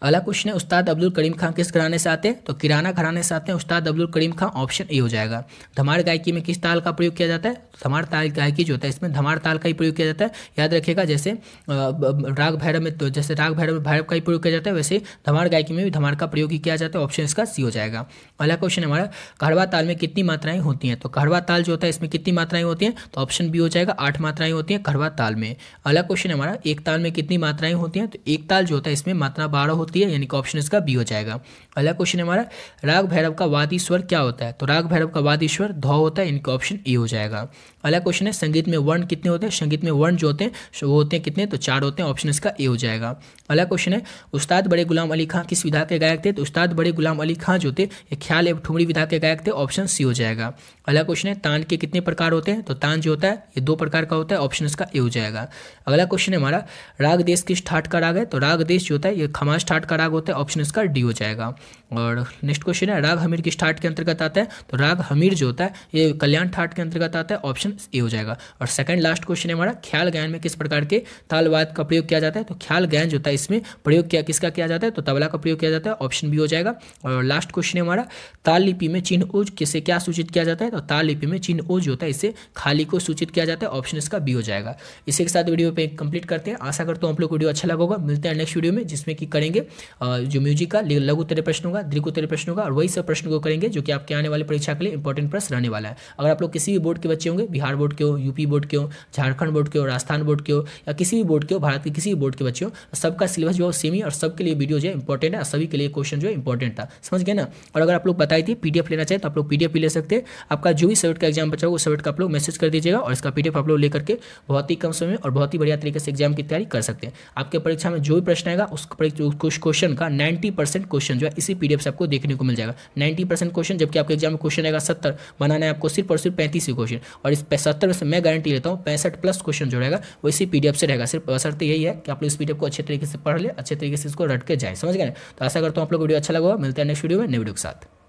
अगला क्वेश्चन है उस्ताद अब्दुल करीम खान किस घराने से आते हैं तो किराना घराने से आते हैं उस्ताद अब्दुल करीम खान ऑप्शन ए हो जाएगा धमाड़ तो गायकी में किस ताल का प्रयोग किया जाता है धमार तो ताल गायकी जो होता है इसमें धमाड़ ताल का ही प्रयोग किया जाता है याद रखिएगा जैसे राग भैरव में तो जैसे राग भैरव में भैरव का ही प्रयोग किया जाता है वैसे धमाड़ गायकी में भी धमाड़ का प्रयोग ही किया जाता है ऑप्शन इसका सी हो जाएगा अगला क्वेश्चन हमारा कहरवा ताल में कितनी मात्राएं होती हैं तो कहरवा ताल जो होता है इसमें कितनी मात्राएं होती हैं तो ऑप्शन बी हो जाएगा आठ मात्राएं होती हैं कड़वा ताल में अगला क्वेश्चन हमारा एक ताल में कितनी मात्राएं होती हैं तो एक ताल जो होता है इसमें मात्रा बारह होती होती है यानी कि ऑप्शन इसका बी हो जाएगा अगला क्वेश्चन हमारा राग भैरव का वादी स्वर क्या होता है तो राग भैरव का वादी स्वर धो होता है यानी कि ऑप्शन ए हो जाएगा अगला क्वेश्चन है संगीत में वर्ण कितने होते हैं संगीत में वर्ण जो होते हैं वो होते हैं कितने तो चार होते हैं ऑप्शन इसका ए हो जाएगा अगला क्वेश्चन है उस्ताद बड़े गुलाम अली खां किस विधा के गायक थे तो उस्ताद बड़े गुलाम अली खां जो थे ये ख्याल एवं ठुमरी विधा के गायक थे ऑप्शन सी हो जाएगा अगला क्वेश्चन है तान के कितने प्रकार होते हैं तो तान जो होता है ये दो प्रकार का होता है ऑप्शन इसका ए हो जाएगा अगला क्वेश्चन है हमारा राग देश किस ठाट का राग है तो राग देश जो होता है ये खमाज ठाट का राग होता है ऑप्शन इसका डी हो जाएगा और नेक्स्ट क्वेश्चन है राग हमीर किस ठाट के अंतर्गत आता है तो राग हमीर जो होता है ये कल्याण ठाट के अंतर्गत आता है ऑप्शन ए हो जाएगा और सेकंड लास्ट क्वेश्चन है हमारा ख्याल गायन में किस प्रकार के तालवाद का प्रयोग किया जाता है तो ख्याल गायन जो होता है इसमें प्रयोग किया किसका किया जाता है तो तबला का प्रयोग किया जाता है ऑप्शन बी हो जाएगा और लास्ट क्वेश्चन है हमारा ताल लिपि में चिन्ह ओज किसे क्या सूचित किया जाता है तो ताल लिपि में चिन्ह ओज होता है इसे खाली को सूचित किया जाता है ऑप्शन इसका बी हो जाएगा इसी के साथ वीडियो पे कंप्लीट करते हैं आशा करता हूँ आप लोग वीडियो अच्छा लगा होगा मिलते हैं नेक्स्ट वीडियो में जिसमें कि करेंगे जो म्यूजिक का लघु तेरे प्रश्न होगा दीर्घ तेरे प्रश्न होगा और वही सब प्रश्न को करेंगे जो कि आपके आने वाली परीक्षा के लिए इंपॉर्टेंट प्रश्न रहने वाला है अगर आप लोग किसी भी बोर्ड के बच्चे होंगे बिहार बिहार बोर्ड के हो यूपी बोर्ड के हो झारखंड बोर्ड के हो राजस्थान बोर्ड के हो या किसी भी बोर्ड के हो भारत के किसी भी बोर्ड के बच्चे हो सबका सिलेबस जो है सेम ही और सबके लिए वीडियो जो है इंपॉर्टेंट है सभी के लिए क्वेश्चन जो है इंपॉर्टेंट था समझ गया ना और अगर आप लोग बताई थी पीडीएफ लेना चाहिए तो आप लोग पीडीएफ भी ले सकते हैं आपका जो भी सब्जेक्ट का एग्जाम बचा हो सब्जेक्ट का आप लोग मैसेज कर दीजिएगा और इसका पीडीएफ आप लोग लेकर के बहुत ही कम समय और बहुत ही बढ़िया तरीके से एग्जाम की तैयारी कर सकते हैं आपके परीक्षा में जो भी प्रश्न आएगा उस क्वेश्चन का नाइन्टी क्वेश्चन जो है इसी पीडीएफ से आपको देखने को मिल जाएगा नाइन्टी क्वेश्चन जबकि आपके एग्जाम में क्वेश्चन आएगा सत्तर बनाना है आपको सिर्फ और सिर्फ पैंतीस क्वेश्चन और इस सत्तर में मैं गारंटी लेता हूँ पैंसठ प्लस क्वेश्चन जो रहेगा वो इसी पीडीएफ से रहेगा सिर्फ असर तो यही है कि आप लोग इस पीडीएफ को अच्छे तरीके से पढ़ ले अच्छे तरीके से इसको रट के जाए समझ गए तो ऐसा करता हूँ आप लोग वीडियो अच्छा लगा मिलता है नेक्स्ट वीडियो में नई वीडियो के साथ